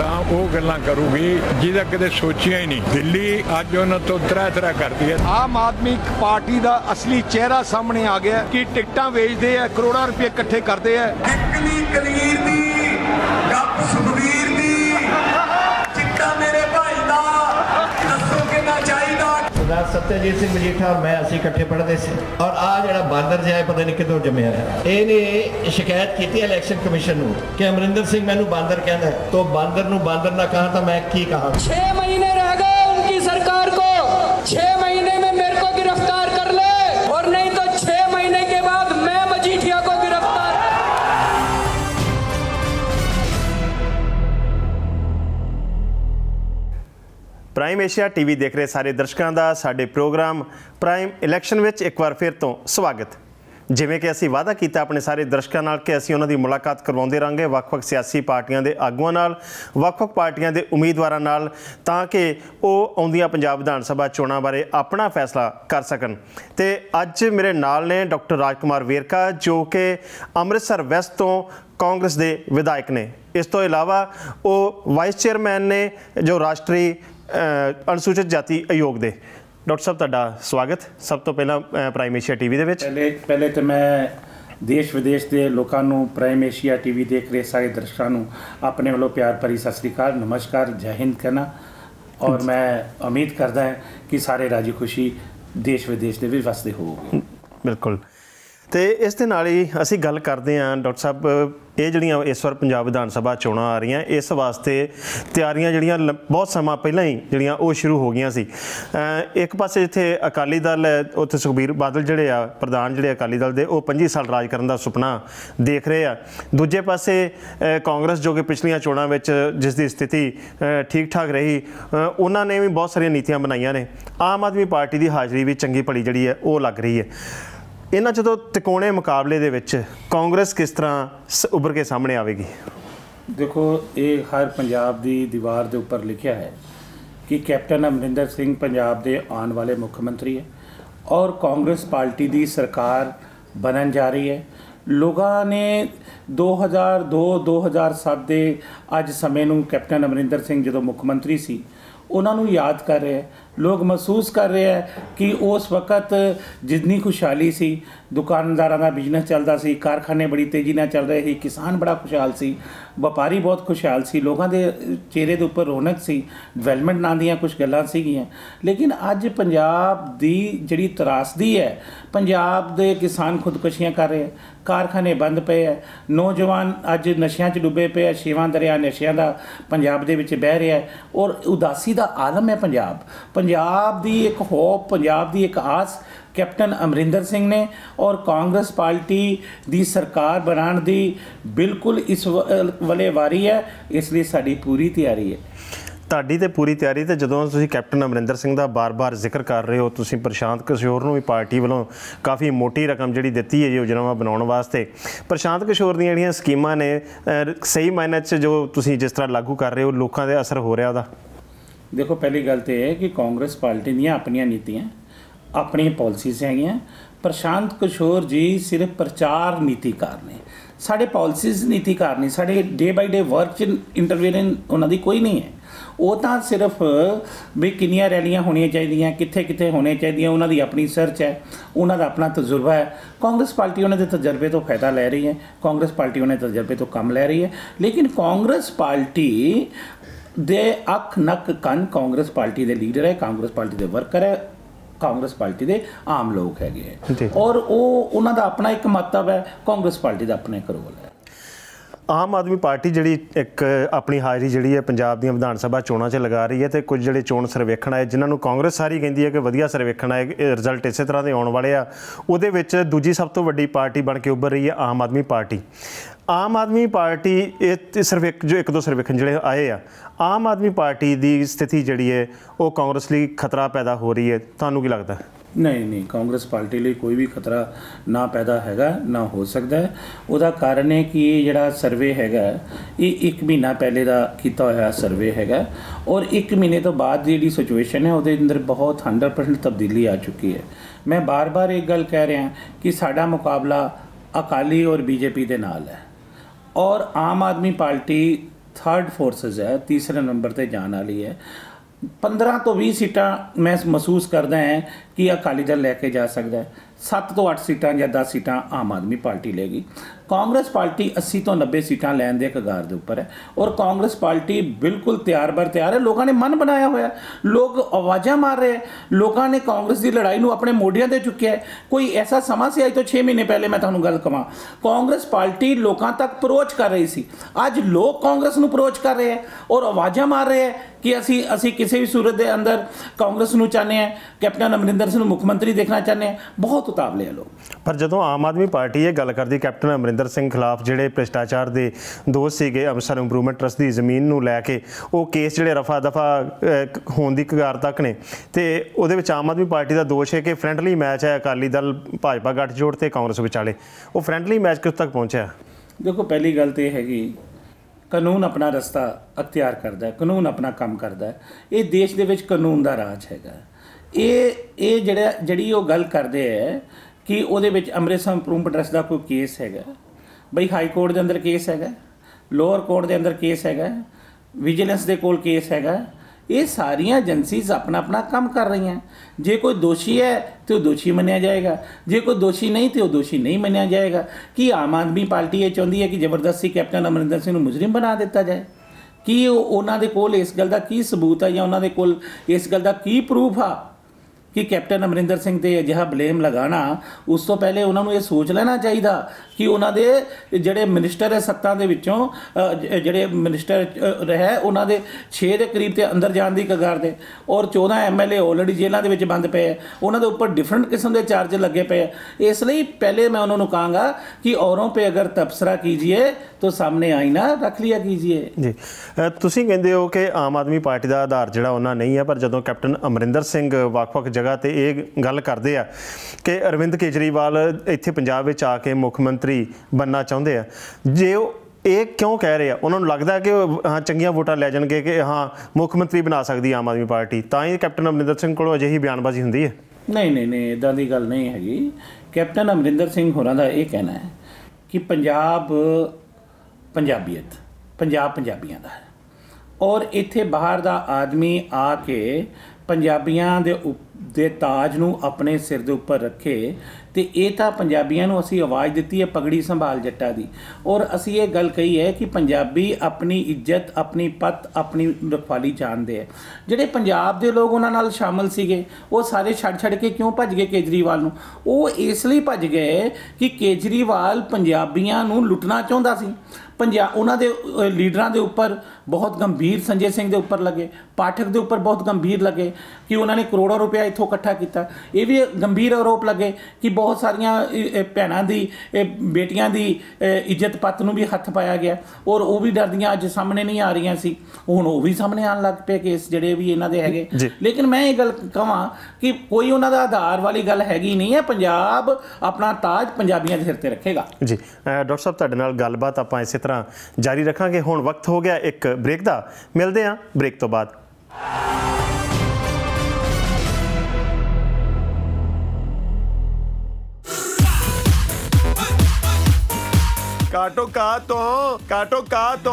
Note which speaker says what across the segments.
Speaker 1: ਤਾਂ ਉਹ ਗੱਲਾਂ ਕਰੂਗੀ ਜਿਹਦਾ ਕਦੇ ਸੋਚਿਆ ਹੀ ਨਹੀਂ ਦਿੱਲੀ ਅੱਜ ਉਹਨਾਂ ਤੋਂ ਤਰਾ ਤਰਾ ਕਰਦੀ ਹੈ ਆਮ ਆਦਮੀ ਪਾਰਟੀ ਦਾ ਅਸਲੀ ਚਿਹਰਾ ਸਾਹਮਣੇ ਆ ਗਿਆ ਕਿ ਟਿਕਟਾਂ ਵੇਚਦੇ ਆ ਕਰੋੜਾਂ ਰੁਪਏ ਇਕੱਠੇ ਕਰਦੇ ਆ ਨਹੀਂ ਕਲੀਰ ਦੀ ਗੱਪ ਸੁਣਦੀ ਸਰਦਾਰ ਸਤਿਆਜੀਤ ਸਿੰਘ ਮਜੀਠਾ ਮੈਂ ਅਸੀਂ ਇਕੱਠੇ ਪੜ੍ਹਦੇ ਸੀ ਔਰ ਆ ਜਿਹੜਾ ਬਾਂਦਰ ਜਿਹਾ ਪਤਾ ਨਹੀਂ ਕਿਦੋਂ ਜੰਮਿਆ ਹੈ ਇਹਨੇ ਸ਼ਿਕਾਇਤ ਕੀਤੀ ਇਲੈਕਸ਼ਨ ਕਮਿਸ਼ਨ ਨੂੰ ਕਿ ਅਮਰਿੰਦਰ ਸਿੰਘ ਮੈਨੂੰ ਬਾਂਦਰ ਕਹਿੰਦਾ ਤੋ ਬਾਂਦਰ ਨੂੰ ਬਾਂਦਰ ਨਾ ਕਹਾ ਤਾਂ ਮੈਂ ਕੀ ਕਹਾ 6 ਮਹੀਨੇ ਰਹਿ ਗਏ ਉਨਕੀ ਸਰਕਾਰ ਕੋ 6 ਮਹੀਨੇ
Speaker 2: ਪ੍ਰਾਈਮ ਏਸ਼ੀਆ ਟੀਵੀ ਦੇਖ ਰਹੇ ਸਾਰੇ ਦਰਸ਼ਕਾਂ ਦਾ ਸਾਡੇ ਪ੍ਰੋਗਰਾਮ ਪ੍ਰਾਈਮ ਇਲੈਕਸ਼ਨ ਵਿੱਚ ਇੱਕ ਵਾਰ ਫਿਰ ਤੋਂ ਸਵਾਗਤ ਜਿਵੇਂ ਕਿ ਅਸੀਂ ਵਾਅਦਾ ਕੀਤਾ ਆਪਣੇ ਸਾਰੇ ਦਰਸ਼ਕਾਂ ਨਾਲ ਕਿ ਅਸੀਂ ਉਹਨਾਂ ਦੀ ਮੁਲਾਕਾਤ ਕਰਵਾਉਂਦੇ ਰਾਂਗੇ ਵੱਖ-ਵੱਖ ਸਿਆਸੀ ਪਾਰਟੀਆਂ ਦੇ ਆਗੂਆਂ ਨਾਲ ਵੱਖ-ਵੱਖ ਪਾਰਟੀਆਂ ਦੇ ਉਮੀਦਵਾਰਾਂ ਨਾਲ ਤਾਂ ਕਿ ਉਹ ਆਉਂਦੀਆਂ ਪੰਜਾਬ ਵਿਧਾਨ ਸਭਾ ਚੋਣਾਂ ਬਾਰੇ ਆਪਣਾ ਫੈਸਲਾ ਕਰ ਸਕਣ ਤੇ ਅੱਜ ਮੇਰੇ ਨਾਲ ਨੇ ਡਾਕਟਰ ਰਾਜਕੁਮਾਰ ਵੇਰਕਾ ਜੋ ਕਿ ਅੰਮ੍ਰਿਤਸਰ ਵੈਸਟ ਤੋਂ ਕਾਂਗਰਸ ਦੇ ਵਿਧਾਇਕ ਨੇ ਇਸ ਤੋਂ ਇਲਾਵਾ ਉਹ ਵਾਈਸ ਚੇਅਰਮੈਨ ਨੇ ਜੋ ਰਾਸ਼ਟਰੀ ਅਨੁਸੂਚਿਤ ਜਾਤੀ ਆਯੋਗ ਦੇ ਡਾਕਟਰ ਸਾਹਿਬ ਤੁਹਾਡਾ ਸਵਾਗਤ ਸਭ ਤੋਂ ਪਹਿਲਾਂ ਪ੍ਰਾਈਮ ਏਸ਼ੀਆ ਟੀਵੀ
Speaker 1: ਦੇ ਵਿੱਚ ਪਹਿਲੇ ਪਹਿਲੇ ਤੇ ਮੈਂ ਦੇਸ਼ ਵਿਦੇਸ਼ ਦੇ ਲੋਕਾਂ ਨੂੰ ਪ੍ਰਾਈਮ ਏਸ਼ੀਆ ਟੀਵੀ ਦੇਖ ਰਹੇ ਸਾਰੇ ਦਰਸ਼ਕਾਂ ਨੂੰ ਆਪਣੇ ਵੱਲੋਂ ਪਿਆਰ ਭਰੀ ਸਤਿ ਸ੍ਰੀ ਅਕਾਲ ਨਮਸਕਾਰ ਜੈ ਹਿੰਦ ਕਹਿਣਾ ਔਰ ਮੈਂ ਉਮੀਦ ਕਰਦਾ ਹਾਂ ਕਿ ਸਾਰੇ ਰਾਜੀ ਖੁਸ਼ੀ ਦੇਸ਼ ਵਿਦੇਸ਼ ਦੇ ਵੀ ਵਸਦੇ ਹੋਵੋਗੇ ਬਿਲਕੁਲ ਤੇ ਇਸ ਦੇ ਨਾਲ ਹੀ ਅਸੀਂ ਗੱਲ
Speaker 2: ਕਰਦੇ ਹਾਂ ਡਾਕਟਰ ਸਾਹਿਬ ਇਹ ਜਿਹੜੀਆਂ ਇਸ ਵਾਰ ਪੰਜਾਬ ਵਿਧਾਨ ਸਭਾ ਚੋਣਾਂ ਆ ਰਹੀਆਂ ਇਸ ਵਾਸਤੇ ਤਿਆਰੀਆਂ ਜਿਹੜੀਆਂ ਬਹੁਤ ਸਮਾਂ ਪਹਿਲਾਂ ਹੀ ਜਿਹੜੀਆਂ ਉਹ ਸ਼ੁਰੂ ਹੋ ਗਈਆਂ ਸੀ ਇੱਕ ਪਾਸੇ ਜਿੱਥੇ ਅਕਾਲੀ ਦਲ ਹੈ ਉੱਥੇ ਸੁਖਬੀਰ ਬਾਦਲ ਜਿਹੜੇ ਆ ਪ੍ਰਧਾਨ ਜਿਹੜੇ ਅਕਾਲੀ ਦਲ ਦੇ ਉਹ 25 ਸਾਲ ਰਾਜ ਕਰਨ ਦਾ ਸੁਪਨਾ ਦੇਖ ਰਹੇ ਆ ਦੂਜੇ ਪਾਸੇ ਕਾਂਗਰਸ ਜੋ ਕਿ ਪਿਛਲੀਆਂ ਚੋਣਾਂ ਵਿੱਚ ਜਿਸ ਦੀ ਸਥਿਤੀ ਠੀਕ ਠਾਕ ਰਹੀ ਉਹਨਾਂ ਨੇ ਵੀ ਬਹੁਤ ਸਾਰੀਆਂ ਨੀਤੀਆਂ ਬਣਾਈਆਂ ਨੇ ਆਮ ਆਦਮੀ ਪਾਰਟੀ ਦੀ ਹਾਜ਼ਰੀ ਵੀ ਚੰਗੀ ਭਲੀ ਜਿਹੜੀ ਹੈ ਉਹ ਲੱਗ ਰਹੀ ਹੈ ਇਹਨਾਂ ਜਦੋਂ ਤਿਕੋਣੇ ਮੁਕਾਬਲੇ ਦੇ ਵਿੱਚ ਕਾਂਗਰਸ ਕਿਸ ਤਰ੍ਹਾਂ ਉੱਭਰ ਕੇ ਸਾਹਮਣੇ ਆਵੇਗੀ
Speaker 1: ਦੇਖੋ ਇਹ ਹਰ ਪੰਜਾਬ ਦੀ ਦੀਵਾਰ ਦੇ ਉੱਪਰ ਲਿਖਿਆ ਹੈ ਕਿ ਕੈਪਟਨ ਅਮਰਿੰਦਰ ਸਿੰਘ ਪੰਜਾਬ ਦੇ ਆਉਣ ਵਾਲੇ ਮੁੱਖ ਮੰਤਰੀ ਹੈ ਔਰ ਕਾਂਗਰਸ ਪਾਰਟੀ ਦੀ ਸਰਕਾਰ ਬਣਨ ਜਾ ਰਹੀ ਹੈ ਲੋਕਾਂ ਨੇ 2002 2007 ਦੇ ਅੱਜ ਸਮੇਂ ਨੂੰ ਕੈਪਟਨ ਅਮਰਿੰਦਰ ਸਿੰਘ ਜਦੋਂ ਮੁੱਖ ਮੰਤਰੀ ਸੀ ਉਹਨਾਂ ਨੂੰ ਯਾਦ ਕਰ ਰਿਹਾ ਲੋਕ ਮਹਿਸੂਸ ਕਰ ਰਹੇ ਹੈ ਕਿ ਉਸ ਵਕਤ ਜਿੰਨੀ ਖੁਸ਼ਹਾਲੀ ਸੀ ਦੁਕਾਨਦਾਰਾਂ ਦਾ ਬਿਜ਼ਨਸ ਚੱਲਦਾ ਸੀ ਕਾਰਖਾਨੇ ਬੜੀ ਤੇਜ਼ੀ ਨਾਲ ਚੱਲ ਰਹੇ ਸੀ ਕਿਸਾਨ ਬੜਾ ਖੁਸ਼ਹਾਲ ਸੀ ਵਪਾਰੀ ਬਹੁਤ ਖੁਸ਼ਹਾਲ ਸੀ ਲੋਕਾਂ ਦੇ ਚਿਹਰੇ ਦੇ ਉੱਪਰ ਰੌਣਕ ਸੀ ਡਿਵੈਲਪਮੈਂਟ ਨਾਂ ਦੀਆਂ ਕੁਝ ਗੱਲਾਂ ਸੀਗੀਆਂ ਲੇਕਿਨ ਅੱਜ ਪੰਜਾਬ ਦੀ ਜਿਹੜੀ ਤਰਾਸਦੀ ਹੈ ਪੰਜਾਬ ਦੇ ਕਿਸਾਨ ਖੁਦਕੁਸ਼ੀਆਂ ਕਰ ਰਹੇ ਕਾਰਖਾਨੇ ਬੰਦ ਪਏ ਐ ਨੌਜਵਾਨ ਅੱਜ ਨਸ਼ਿਆਂ 'ਚ ਡੁੱਬੇ ਪਏ ਐ ਸ਼ੇਵਾਂ ਦਰਿਆ ਨਸ਼ਿਆਂ ਦਾ ਪੰਜਾਬ ਦੇ ਵਿੱਚ ਬਹਿ ਰਿਹਾ ਔਰ ਉਦਾਸੀ ਦਾ ਆਲਮ ਹੈ ਪੰਜਾਬ ਪੰਜਾਬ ਦੀ ਇੱਕ ਹੋਪ ਪੰਜਾਬ ਦੀ ਇੱਕ ਆਸ ਕੈਪਟਨ ਅਮਰਿੰਦਰ ਸਿੰਘ ਨੇ ਔਰ ਕਾਂਗਰਸ ਪਾਰਟੀ ਦੀ ਸਰਕਾਰ ਬਣਾਉਣ ਦੀ ਬਿਲਕੁਲ ਇਸ ਵਲੇ ਵਾਰੀ ਹੈ ਇਸ ਲਈ ਸਾਡੀ ਪੂਰੀ ਤਿਆਰੀ
Speaker 2: ਹੈ ਤੁਹਾਡੀ ਤੇ ਪੂਰੀ ਤਿਆਰੀ ਤੇ ਜਦੋਂ ਤੁਸੀਂ ਕੈਪਟਨ ਅਮਰਿੰਦਰ ਸਿੰਘ ਦਾ ਬਾਰ-ਬਾਰ ਜ਼ਿਕਰ ਕਰ ਰਹੇ ਹੋ ਤੁਸੀਂ ਪ੍ਰਸ਼ਾਂਤ ਕਿਸ਼ੋਰ ਨੂੰ ਵੀ ਪਾਰਟੀ ਵੱਲੋਂ ਕਾਫੀ ਮੋਟੀ ਰਕਮ ਜਿਹੜੀ ਦਿੱਤੀ ਹੈ ਯੋਜਨਾਵਾਂ ਬਣਾਉਣ ਵਾਸਤੇ ਪ੍ਰਸ਼ਾਂਤ ਕਿਸ਼ੋਰ ਦੀਆਂ ਜਿਹੜੀਆਂ ਸਕੀਮਾਂ ਨੇ ਸਹੀ ਮਾਇਨੇ 'ਚ ਜੋ ਤੁਸੀਂ ਜਿਸ ਤਰ੍ਹਾਂ ਲਾਗੂ ਕਰ ਰਹੇ ਹੋ ਲੋਕਾਂ ਦੇ ਅਸਰ ਹੋ ਰਿਹਾ ਉਹਦਾ
Speaker 1: ਦੇਖੋ ਪਹਿਲੀ ਗੱਲ ਤੇ ਇਹ ਹੈ ਕਿ ਕਾਂਗਰਸ ਪਾਰਟੀ ਦੀਆਂ ਆਪਣੀਆਂ ਨੀਤੀਆਂ ਆਪਣੀਆਂ ਪਾਲਿਸੀਜ਼ ਹੈਗੀਆਂ ਪ੍ਰਸ਼ਾਂਤ ਕਿਸ਼ੋਰ ਜੀ ਸਿਰਫ ਪ੍ਰਚਾਰ ਨੀਤੀਕਾਰ ਨੇ ਸਾਡੇ ਪਾਲਿਸੀਜ਼ ਨੀਤੀਕਾਰ ਨਹੀਂ ਸਾਡੇ ਡੇ ਬਾਈ ਡੇ ਵਰਕ ਚ ਇੰਟਰਵਿਊਨ ਉਹਨਾਂ ਦੀ ਕੋਈ ਨਹੀਂ ਹੈ ਉਹ ਤਾਂ ਸਿਰਫ ਵੀ ਕਿੰਨੀਆਂ ਰੈਲੀਆਂ ਹੋਣੀਆਂ ਚਾਹੀਦੀਆਂ ਕਿੱਥੇ ਕਿੱਥੇ ਹੋਣੀਆਂ ਚਾਹੀਦੀਆਂ ਉਹਨਾਂ ਦੀ ਆਪਣੀ ਸਰਚ ਹੈ ਉਹਨਾਂ ਦਾ ਆਪਣਾ ਤਜਰਬਾ ਹੈ ਕਾਂਗਰਸ ਪਾਰਟੀ ਉਹਨਾਂ ਦੇ ਤਜਰਬੇ ਤੋਂ ਫਾਇਦਾ ਲੈ ਰਹੀ ਹੈ ਕਾਂਗਰਸ ਪਾਰਟੀ ਉਹਨਾਂ ਦੇ ਤਜਰਬੇ ਤੋਂ ਕੰਮ ਲੈ ਰਹੀ ਹੈ ਲੇਕਿਨ ਕਾਂਗਰਸ ਪਾਰਟੀ ਦੇ ਅੱਖ ਨੱਕ ਕੰਨ ਕਾਂਗਰਸ ਪਾਰਟੀ ਦੇ ਲੀਡਰ ਹੈ ਕਾਂਗਰਸ ਪਾਰਟੀ ਦੇ ਵਰਕਰ ਹੈ ਕਾਂਗਰਸ ਪਾਰਟੀ ਦੇ ਆਮ ਲੋਕ ਹੈਗੇ ਹੈ ਔਰ ਉਹ ਉਹਨਾਂ ਦਾ ਆਪਣਾ ਇੱਕ ਮਤਵ ਹੈ ਕਾਂਗਰਸ ਪਾਰਟੀ ਦਾ ਆਪਣਾ ਇੱਕ ਰੋਲ ਹੈ
Speaker 2: ਆਮ ਆਦਮੀ ਪਾਰਟੀ ਜਿਹੜੀ ਇੱਕ ਆਪਣੀ ਹਾਜ਼ਰੀ ਜਿਹੜੀ ਹੈ ਪੰਜਾਬ ਦੀਆਂ ਵਿਧਾਨ ਸਭਾ ਚੋਣਾਂ 'ਚ ਲਗਾ ਰਹੀ ਹੈ ਤੇ ਕੁਝ ਜਿਹੜੇ ਚੋਣ ਸਰਵੇਖਣ ਆਏ ਜਿਨ੍ਹਾਂ ਨੂੰ ਕਾਂਗਰਸ ਸਾਰੀ ਕਹਿੰਦੀ ਹੈ ਕਿ ਵਧੀਆ ਸਰਵੇਖਣ ਆਏ ਰਿਜ਼ਲਟ ਇਸੇ ਤਰ੍ਹਾਂ ਦੇ ਆਉਣ ਵਾਲੇ ਆ ਉਹਦੇ ਵਿੱਚ ਦੂਜੀ ਸਭ ਤੋਂ ਵੱਡੀ ਪਾਰਟੀ ਬਣ ਕੇ ਉੱਭਰ ਰਹੀ ਹੈ ਆਮ ਆਦਮੀ ਪਾਰਟੀ ਆਮ ਆਦਮੀ ਪਾਰਟੀ ਇਹ ਸਿਰਫ ਇੱਕ ਜੋ ਇੱਕ ਦੋ ਸਰਵੇਖਣ ਜਿਹੜੇ ਆਏ ਆ ਆਮ ਆਦਮੀ ਪਾਰਟੀ ਦੀ ਸਥਿਤੀ ਜਿਹੜੀ ਹੈ ਉਹ ਕਾਂਗਰਸ ਲਈ ਖਤਰਾ ਪੈਦਾ ਹੋ ਰਹੀ ਹੈ ਤੁਹਾਨੂੰ ਕੀ ਲੱਗਦਾ
Speaker 1: ਨਹੀਂ ਨਹੀਂ ਕਾਂਗਰਸ ਪਾਰਟੀ ਲਈ ਕੋਈ ਵੀ ਖਤਰਾ ਨਾ ਪੈਦਾ ਹੈਗਾ ਨਾ ਹੋ ਸਕਦਾ ਉਹਦਾ ਕਾਰਨ ਹੈ ਕਿ ਇਹ ਜਿਹੜਾ ਸਰਵੇ ਹੈਗਾ ਇਹ 1 ਮਹੀਨਾ ਪਹਿਲੇ ਦਾ ਕੀਤਾ ਹੋਇਆ ਸਰਵੇ ਹੈਗਾ ਔਰ 1 ਮਹੀਨੇ ਤੋਂ ਬਾਅਦ ਜਿਹੜੀ ਸਿਚੁਏਸ਼ਨ ਹੈ ਉਹਦੇ ਅੰਦਰ ਬਹੁਤ 100% ਤਬਦੀਲੀ ਆ ਚੁੱਕੀ ਹੈ ਮੈਂ ਬਾਰ-ਬਾਰ ਇਹ ਗੱਲ ਕਹਿ ਰਿਹਾ ਕਿ ਸਾਡਾ ਮੁਕਾਬਲਾ ਅਕਾਲੀ ਔਰ ਬੀਜੇਪੀ ਦੇ ਨਾਲ ਹੈ ਔਰ Aam Aadmi party third forces ਹੈ ਤੀਸਰੇ ਨੰਬਰ ਤੇ ਜਾਣ ਵਾਲੀ ਹੈ 15 ਤੋਂ 20 ਸੀਟਾਂ ਮੈਂ ਮਹਿਸੂਸ ਕਰਦਾ ਹਾਂ ਕਿ ਅਕਾਲੀ ਦਲ ਲੈ ਕੇ ਜਾ ਸਕਦਾ ਹੈ 7 ਤੋਂ 8 ਸੀਟਾਂ ਜਾਂ 10 ਸੀਟਾਂ ਆਮ ਆਦਮੀ ਪਾਰਟੀ ਲੇਗੀ ਕਾਂਗਰਸ ਪਾਰਟੀ 80 ਤੋਂ 90 ਸੀਟਾਂ ਲੈਣ ਦੇ ਕਗਾਰ ਦੇ ਉੱਪਰ ਹੈ ਔਰ ਕਾਂਗਰਸ ਪਾਰਟੀ ਬਿਲਕੁਲ ਤਿਆਰ ਬਰ ਤਿਆਰ ਹੈ ਲੋਕਾਂ ਨੇ ਮਨ ਬਣਾਇਆ ਹੋਇਆ ਲੋਕ ਆਵਾਜ਼ਾਂ ਮਾਰ ਰਹੇ ਲੋਕਾਂ ਨੇ ਕਾਂਗਰਸ ਦੀ ਲੜਾਈ ਨੂੰ ਆਪਣੇ ਮੋਢਿਆਂ ਤੇ ਚੁੱਕਿਆ ਹੈ ਕੋਈ ਐਸਾ ਸਮਾਂ ਸੀ ਅਜ ਤੋਂ 6 ਮਹੀਨੇ ਪਹਿਲੇ ਮੈਂ ਤੁਹਾਨੂੰ ਗੱਲ ਕਵਾਂ ਕਾਂਗਰਸ ਪਾਰਟੀ ਲੋਕਾਂ ਤੱਕ ਅਪਰੋਚ ਕਰ ਰਹੀ ਸੀ ਅੱਜ ਲੋਕ ਕਾਂਗਰਸ ਨੂੰ ਅਪਰੋਚ ਕਰ ਰਹੇ ਹੈ ਔਰ ਆਵਾਜ਼ਾਂ ਮਾਰ ਰਹੇ ਹੈ ਕਿ ਅਸੀਂ ਅਸੀਂ ਕਿਸੇ ਵੀ ਸੂਰਤ ਦੇ ਅੰਦਰ ਕਾਂਗਰਸ ਨੂੰ ਚਾਹਨੇ ਹੈ ਕੈਪਟਨ ਅਮਰਿੰਦਰ ਸਿੰਘ ਨੂੰ ਮੁੱਖ ਮੰਤਰੀ ਦੇਖਣਾ ਚਾਹਨੇ ਹੈ ਬਹੁਤ ਉਤਾਵਲੇ ਹੈ ਲੋਕ
Speaker 2: ਪਰ ਜਦੋਂ ਆਮ ਆਦਮੀ ਪਾਰਟੀ ਇਹ ਗੱਲ ਕਰਦੀ ਕੈਪਟਨ ਅਮਰਿੰਦਰ ਸੁਖਵਿੰਦਰ ਸਿੰਘ ਖਿਲਾਫ ਜਿਹੜੇ ਭ੍ਰਿਸ਼ਟਾਚਾਰ ਦੇ ਦੋਸ਼ ਸੀਗੇ ਅੰਮ੍ਰਿਤਸਰ ਇੰਪਰੂਵਮੈਂਟ ਟਰਸਟ ਦੀ ਜ਼ਮੀਨ ਨੂੰ ਲੈ ਕੇ ਉਹ ਕੇਸ ਜਿਹੜੇ ਰਫਾ ਦਫਾ ਹੋਣ ਦੀ ਕਗਾਰ ਤੱਕ ਨੇ ਤੇ ਉਹਦੇ ਵਿੱਚ ਆਮ ਆਦਮੀ ਪਾਰਟੀ ਦਾ ਦੋਸ਼ ਹੈ ਕਿ ਫ੍ਰੈਂਡਲੀ ਮੈਚ ਹੈ ਅਕਾਲੀ ਦਲ ਭਾਜਪਾ ਗੱਠਜੋੜ ਤੇ ਕਾਂਗਰਸ ਵਿਚਾਲੇ ਉਹ ਫ੍ਰੈਂਡਲੀ ਮੈਚ ਕਿਸ ਤੱਕ ਪਹੁੰਚਿਆ
Speaker 1: ਦੇਖੋ ਪਹਿਲੀ ਗੱਲ ਤੇ ਹੈਗੀ ਕਾਨੂੰਨ ਆਪਣਾ ਰਸਤਾ ਅਖਤਿਆਰ ਕਰਦਾ ਹੈ ਕਾਨੂੰਨ ਆਪਣਾ ਕੰਮ ਕਰਦਾ ਹੈ ਇਹ ਦੇਸ਼ ਦੇ ਵਿੱਚ ਕਾਨੂੰਨ ਦਾ ਰਾਜ ਹੈਗਾ ਇਹ ਇਹ ਜਿਹੜਾ ਜਿਹੜੀ ਉਹ ਗੱਲ ਕਰਦੇ ਹੈ ਕਿ ਉਹਦੇ ਵਿੱਚ ਅੰਮ੍ਰਿਤਸਰ ਇੰਪਰੂਵਮੈਂਟ ਟਰਸਟ ਦਾ ਕੋਈ ਕੇਸ ਹੈਗਾ ਬਈ ਹਾਈ ਕੋਰਟ ਦੇ ਅੰਦਰ ਕੇਸ ਹੈਗਾ ਲੋਅਰ ਕੋਰਟ ਦੇ ਅੰਦਰ ਕੇਸ ਹੈਗਾ ਵਿਜੀਲੈਂਸ ਦੇ ਕੋਲ ਕੇਸ ਹੈਗਾ ਇਹ ਸਾਰੀਆਂ ਏਜੰਸੀਜ਼ ਆਪਣਾ ਆਪਣਾ ਕੰਮ ਕਰ ਰਹੀਆਂ ਜੇ ਕੋਈ ਦੋਸ਼ੀ ਹੈ ਤੇ ਉਹ ਦੋਸ਼ੀ ਮੰਨਿਆ ਜਾਏਗਾ ਜੇ ਕੋਈ ਦੋਸ਼ੀ ਨਹੀਂ ਤੇ ਉਹ ਦੋਸ਼ੀ ਨਹੀਂ ਮੰਨਿਆ ਜਾਏਗਾ ਕਿ ਆਮ ਆਦਮੀ ਪਾਰਟੀ ਇਹ ਚਾਹੁੰਦੀ ਹੈ ਕਿ ਜ਼ਬਰਦਸਤੀ ਕੈਪਟਨ ਅਮਰਿੰਦਰ ਸਿੰਘ ਨੂੰ ਮੁਜਰਮ ਬਣਾ ਦਿੱਤਾ ਜਾਏ ਕੀ ਉਹਨਾਂ ਦੇ ਕੋਲ ਇਸ ਗੱਲ ਦਾ ਕੀ ਸਬੂਤ ਹੈ ਜਾਂ ਉਹਨਾਂ ਦੇ ਕੋਲ ਇਸ ਗੱਲ ਦਾ ਕੀ ਪ੍ਰੂਫ ਆ ਕਿ ਕੈਪਟਨ ਅਮਰਿੰਦਰ ਸਿੰਘ ਤੇ ਅਜਿਹਾ ਬਲੇਮ ਲਗਾਣਾ ਉਸ ਤੋਂ ਪਹਿਲੇ ਉਹਨਾਂ ਨੂੰ ਇਹ ਸੋਚ ਲੈਣਾ ਚਾਹੀਦਾ ਕਿ ਉਹਨਾਂ ਦੇ ਜਿਹੜੇ ਮਿਨਿਸਟਰ ਹੈ ਸੱਤਾ ਦੇ ਵਿੱਚੋਂ ਜਿਹੜੇ ਮਿਨਿਸਟਰ ਰਹਿ ਉਹਨਾਂ ਦੇ 6 ਦੇ ਕਰੀਬ ਤੇ ਅੰਦਰ ਜਾਣ ਦੀ ਕਗਾਰ ਦੇ ਔਰ 14 ਐਮਐਲਏ ਆਲਰੇਡੀ ਜੇਲ੍ਹਾਂ ਦੇ ਵਿੱਚ ਬੰਦ ਪਏ ਆ ਉਹਨਾਂ ਦੇ ਉੱਪਰ ਡਿਫਰੈਂਟ ਕਿਸਮ ਦੇ ਚਾਰਜ ਲੱਗੇ ਪਏ ਆ ਇਸ ਲਈ ਪਹਿਲੇ ਮੈਂ ਉਹਨਾਂ ਨੂੰ ਕਹਾਂਗਾ ਕਿ ਔਰੋਂ ਪੇ ਅਗਰ ਤਬਸਰਾ ਕੀਜੀਏ ਤਾਂ ਸਾਹਮਣੇ ਆਇਨਾ ਰੱਖ ਲਿਆ ਕੀਜੀਏ ਜੀ ਤੁਸੀਂ ਕਹਿੰਦੇ ਹੋ ਕਿ
Speaker 2: ਆਮ ਆਦਮੀ ਪਾਰਟੀ ਦਾ ਆਧਾਰ ਜਿਹੜਾ ਉਹਨਾਂ ਨਹੀਂ ਹੈ ਪਰ ਜਦੋਂ ਕੈਪਟਨ ਅਮਰਿੰਦਰ ਸਿੰਘ ਵਾਕਫਕ ਜਗ੍ਹਾ ਤੇ ਇਹ ਗੱਲ ਕਰਦੇ ਆ ਕਿ ਅਰਵਿੰਦ ਕੇਜਰੀਵਾਲ ਇੱਥੇ ਪੰਜਾਬ ਵਿੱਚ ਆ ਕੇ ਮੁੱਖ ਮੰਤਰੀ ਬੰਨਾ ਚਾਹੁੰਦੇ ਆ ਜੇ ਉਹ ਇਹ ਕਿਉਂ ਕਹਿ ਰਹੇ ਆ ਉਹਨਾਂ ਨੂੰ ਲੱਗਦਾ ਕਿ ਹਾਂ ਚੰਗੀਆਂ ਵੋਟਾਂ ਲੈ ਜਾਣਗੇ ਕਿ ਹਾਂ ਮੁੱਖ ਮੰਤਰੀ ਬਣਾ ਸਕਦੀ ਆਮ ਆਦਮੀ ਪਾਰਟੀ ਤਾਂ ਹੀ ਕੈਪਟਨ ਅਮਰਿੰਦਰ ਸਿੰਘ ਕੋਲੋਂ ਅਜਿਹੀ ਬਿਆਨਬਾਜ਼ੀ ਹੁੰਦੀ ਹੈ ਨਹੀਂ
Speaker 1: ਨਹੀਂ ਨਹੀਂ ਇਦਾਂ ਦੀ ਗੱਲ ਨਹੀਂ ਹੈਗੀ ਕੈਪਟਨ ਅਮਰਿੰਦਰ ਸਿੰਘ ਹੋਰਾਂ ਦਾ ਇਹ ਕਹਿਣਾ ਹੈ ਕਿ ਪੰਜਾਬ ਪੰਜਾਬੀਅਤ ਪੰਜਾਬ ਪੰਜਾਬੀਆਂ ਦਾ ਹੈ ਔਰ ਇੱਥੇ ਬਾਹਰ ਦਾ ਆਦਮੀ ਆ ਕੇ ਪੰਜਾਬੀਆਂ ਦੇ ਉੱਪਰ ਦੇ ਤਾਜ ਨੂੰ ਆਪਣੇ ਸਿਰ ਦੇ ਉੱਪਰ ਰੱਖੇ ਤੇ ਇਹ ਤਾਂ ਪੰਜਾਬੀਆਂ ਨੂੰ ਅਸੀਂ ਆਵਾਜ਼ ਦਿੱਤੀ ਹੈ ਪਗੜੀ ਸੰਭਾਲ ਜੱਟਾ ਦੀ ਔਰ ਅਸੀਂ ਇਹ ਗੱਲ ਕਹੀ ਹੈ ਕਿ ਪੰਜਾਬੀ ਆਪਣੀ ਇੱਜ਼ਤ ਆਪਣੀ ਪਤ ਆਪਣੀ ਰਖਵਾਲੀ ਜਾਣਦੇ ਹੈ ਜਿਹੜੇ ਪੰਜਾਬ ਦੇ ਲੋਕ ਉਹਨਾਂ ਨਾਲ ਸ਼ਾਮਲ ਸੀਗੇ ਉਹ ਸਾਰੇ ਛੱਡ ਛੱਡ ਕੇ ਕਿਉਂ ਭੱਜ ਗਏ ਕੇਜਰੀਵਾਲ ਨੂੰ ਉਹ ਇਸ ਲਈ ਭੱਜ ਗਏ ਕਿ ਕੇਜਰੀਵਾਲ ਪੰਜਾਬੀਆਂ ਨੂੰ ਲੁੱਟਣਾ ਚਾਹੁੰਦਾ ਸੀ ਪੰਜਾਬ ਉਹਨਾਂ ਦੇ ਲੀਡਰਾਂ ਦੇ ਉੱਪਰ ਬਹੁਤ ਗੰਭੀਰ ਸੰਜੇ ਸਿੰਘ ਦੇ ਉੱਪਰ ਲੱਗੇ ਪਾਠਕ ਦੇ ਉੱਪਰ ਬਹੁਤ ਗੰਭੀਰ ਲੱਗੇ ਕਿ ਉਹਨਾਂ ਨੇ ਕਰੋੜਾਂ ਰੁਪਏ ਇੱਥੋਂ ਇਕੱਠਾ ਕੀਤਾ ਇਹ ਵੀ ਗੰਭੀਰ ਆਰੋਪ ਲੱਗੇ ਕਿ ਬਹੁਤ ਸਾਰੀਆਂ ਭੈਣਾਂ ਦੀ ਬੇਟੀਆਂ ਦੀ ਇੱਜ਼ਤ ਪੱਤ ਨੂੰ ਵੀ ਹੱਥ ਪਾਇਆ ਗਿਆ ਔਰ ਉਹ ਵੀ ਡਰਦੀਆਂ ਅੱਜ ਸਾਹਮਣੇ ਨਹੀਂ ਆ ਰਹੀਆਂ ਸੀ ਹੁਣ ਉਹ ਵੀ ਸਾਹਮਣੇ ਆਣ ਲੱਗ ਪਏ ਕੇਸ ਜਿਹੜੇ ਵੀ ਇਹਨਾਂ ਦੇ ਹੈਗੇ ਲੇਕਿਨ ਮੈਂ ਇਹ ਗੱਲ ਕਹਾਂ ਕਿ ਕੋਈ ਉਹਨਾਂ ਦਾ ਆਧਾਰ ਵਾਲੀ ਗੱਲ ਹੈਗੀ ਨਹੀਂ ਹੈ ਪੰਜਾਬ ਆਪਣਾ ਤਾਜ ਪੰਜਾਬੀਆਂ ਦੇ ਸਿਰ ਤੇ ਰੱਖੇਗਾ ਜੀ ਡਾਕਟਰ
Speaker 2: ਸਾਹਿਬ ਤੁਹਾਡੇ ਨਾਲ ਗੱਲਬਾਤ ਆਪਾਂ ਇਸੇ ਤਰ੍ਹਾਂ ਜਾਰੀ ਰੱਖਾਂਗੇ ਹੁਣ ਵਕਤ ਹੋ ਗਿਆ ਇੱਕ ਬ੍ਰੇਕ ਦਾ ਮਿਲਦੇ ਆਂ ਬ੍ਰੇਕ ਤੋਂ ਬਾਅਦ ਕਾਟੋ ਕਾ ਤੋਂ ਕਾਟੋ ਕਾ ਤੋਂ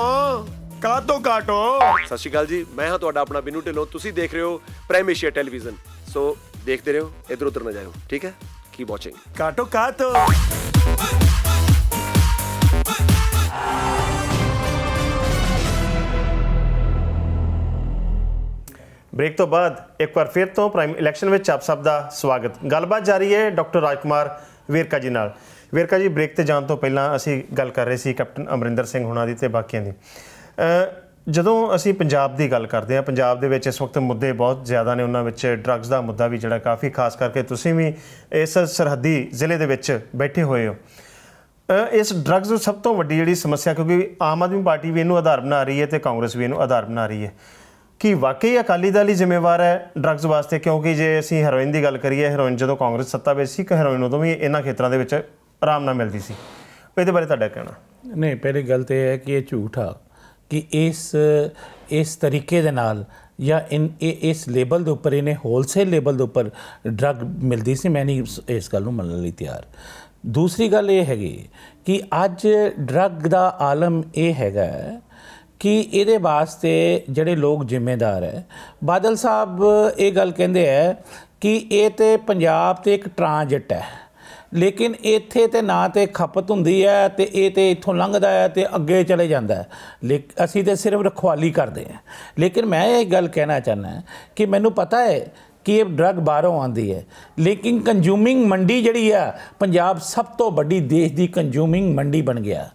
Speaker 2: ਕਾ ਤੋਂ ਕਾਟੋ ਸਤਿ ਸ਼੍ਰੀ ਅਕਾਲ ਜੀ ਮੈਂ ਹਾਂ ਤੁਹਾਡਾ ਆਪਣਾ ਬਿਨੂ ਢਿਲੋਂ ਤੁਸੀਂ ਦੇਖ ਰਹੇ ਹੋ ਪ੍ਰਾਈਮ ਟੈਲੀਵਿਜ਼ਨ ਸੋ ਦੇਖਦੇ ਰਹੋ ਇਧਰ ਉਧਰ ਨਾ ਜਾਇਓ ਠੀਕ ਹੈ ਕੀ ਵਾਚਿੰਗ ਕਾਟੋ ਕਾ ਤੋਂ ਬ੍ਰੇਕ ਤੋਂ ਬਾਅਦ ਇੱਕ ਵਾਰ ਫਿਰ ਤੋਂ ਪ੍ਰਾਈਮ ਇਲੈਕਸ਼ਨ ਵਿੱਚ ਆਪ ਸਭ ਦਾ ਸਵਾਗਤ ਗੱਲਬਾਤ ਜਾਰੀ ਹੈ ਡਾਕਟਰ ਰਾਜਕੁਮਾਰ ਵੀਰਕਾ ਜੀ ਨਾਲ ਵੇਰਕਾ ਜੀ ਬ੍ਰੇਕ ਤੇ ਜਾਣ ਤੋਂ ਪਹਿਲਾਂ ਅਸੀਂ ਗੱਲ ਕਰ ਰਹੇ ਸੀ ਕੈਪਟਨ ਅਮਰਿੰਦਰ ਸਿੰਘ ਹੁਣਾਂ ਦੀ ਤੇ ਬਾਕੀਆਂ ਦੀ ਜਦੋਂ ਅਸੀਂ ਪੰਜਾਬ ਦੀ ਗੱਲ ਕਰਦੇ ਆ ਪੰਜਾਬ ਦੇ ਵਿੱਚ ਇਸ ਵਕਤ ਮੁੱਦੇ ਬਹੁਤ ਜ਼ਿਆਦਾ ਨੇ ਉਹਨਾਂ ਵਿੱਚ ਡਰੱਗਸ ਦਾ ਮੁੱਦਾ ਵੀ ਜਿਹੜਾ ਕਾਫੀ ਖਾਸ ਕਰਕੇ ਤੁਸੀਂ ਵੀ ਇਸ ਸਰਹੱਦੀ ਜ਼ਿਲ੍ਹੇ ਦੇ ਵਿੱਚ ਬੈਠੇ ਹੋਏ ਹੋ ਇਸ ਡਰੱਗਸ ਦੀ ਸਭ ਤੋਂ ਵੱਡੀ ਜਿਹੜੀ ਸਮੱਸਿਆ ਕਿਉਂਕਿ ਆਮ ਆਦਮੀ ਪਾਰਟੀ ਵੀ ਇਹਨੂੰ ਆਧਾਰ ਬਣਾ ਰਹੀ ਹੈ ਤੇ ਕਾਂਗਰਸ ਵੀ ਇਹਨੂੰ ਆਧਾਰ ਬਣਾ ਰਹੀ ਹੈ ਕੀ ਵਾਕਈ ਅਕਾਲੀ ਦਲ ਹੀ ਜ਼ਿੰਮੇਵਾਰ ਹੈ ਡਰੱਗਸ ਵਾਸਤੇ ਕਿਉਂਕਿ ਜੇ ਅਸੀਂ ਹੈਰੋਇਨ ਦੀ ਗੱਲ ਕਰੀਏ ਹੈਰੋਇਨ ਜਦੋਂ ਕਾਂਗਰਸ ਸੱਤਾ ਵਿੱਚ ਸੀ ਕਿ ਹੈਰੋਇਨ ਉਦੋਂ ਵੀ ਇਹਨਾਂ ਖੇਤਰਾਂ ਦੇ ਵਿੱਚ ਆਰਾਮ ਨਾਲ ਮਿਲਦੀ ਸੀ ਇਹਦੇ ਬਾਰੇ ਤੁਹਾਡਾ ਕਹਿਣਾ
Speaker 1: ਨਹੀਂ ਪਹਿਲੀ ਗੱਲ ਤੇ ਹੈ ਕਿ ਇਹ ਝੂਠ ਆ ਕਿ ਇਸ ਇਸ ਤਰੀਕੇ ਦੇ ਨਾਲ ਜਾਂ ਇਨ ਇਸ ਲੇਬਲ ਦੇ ਉੱਪਰ ਇਹਨੇ ਹੋਲਸੇਲ ਲੇਬਲ ਦੇ ਉੱਪਰ ਡਰੱਗ ਮਿਲਦੀ ਸੀ ਮੈਂ ਨਹੀਂ ਇਸ ਗੱਲ ਨੂੰ ਮੰਨਣ ਲਈ ਤਿਆਰ ਦੂਸਰੀ ਗੱਲ ਇਹ ਹੈਗੀ ਕਿ ਅੱਜ ਡਰੱਗ ਦਾ ਆਲਮ ਇਹ ਹੈਗਾ ਕਿ ਇਹਦੇ ਵਾਸਤੇ ਜਿਹੜੇ ਲੋਕ ਜ਼ਿੰਮੇਦਾਰ ਹੈ ਬਾਦਲ ਸਾਹਿਬ ਇਹ ਗੱਲ ਕਹਿੰਦੇ ਹੈ ਕਿ ਇਹ ਤੇ ਪੰਜਾਬ ਤੇ ਇੱਕ ਟ੍ਰਾਂਜਿਟ ਹੈ ਲੇਕਿਨ ਇੱਥੇ ਤੇ ਨਾ ਤੇ ਖਪਤ ਹੁੰਦੀ ਹੈ ਤੇ ਇਹ ਤੇ ਇੱਥੋਂ ਲੰਘਦਾ ਹੈ ਤੇ ਅੱਗੇ ਚਲੇ ਜਾਂਦਾ ਹੈ ਅਸੀਂ ਤੇ ਸਿਰਫ ਰਖਵਾਲੀ ਕਰਦੇ ਹਾਂ ਲੇਕਿਨ ਮੈਂ ਇਹ ਗੱਲ ਕਹਿਣਾ ਚਾਹਨਾ ਕਿ ਮੈਨੂੰ ਪਤਾ ਹੈ ਕਿ ਇਹ ਡਰਗ ਬਾਹਰੋਂ ਆਉਂਦੀ ਹੈ ਲੇਕਿਨ ਕੰਜ਼ੂਮਿੰਗ ਮੰਡੀ ਜਿਹੜੀ ਆ ਪੰਜਾਬ ਸਭ ਤੋਂ ਵੱਡੀ ਦੇਸ਼ ਦੀ ਕੰਜ਼ੂਮਿੰਗ ਮੰਡੀ ਬਣ ਗਿਆ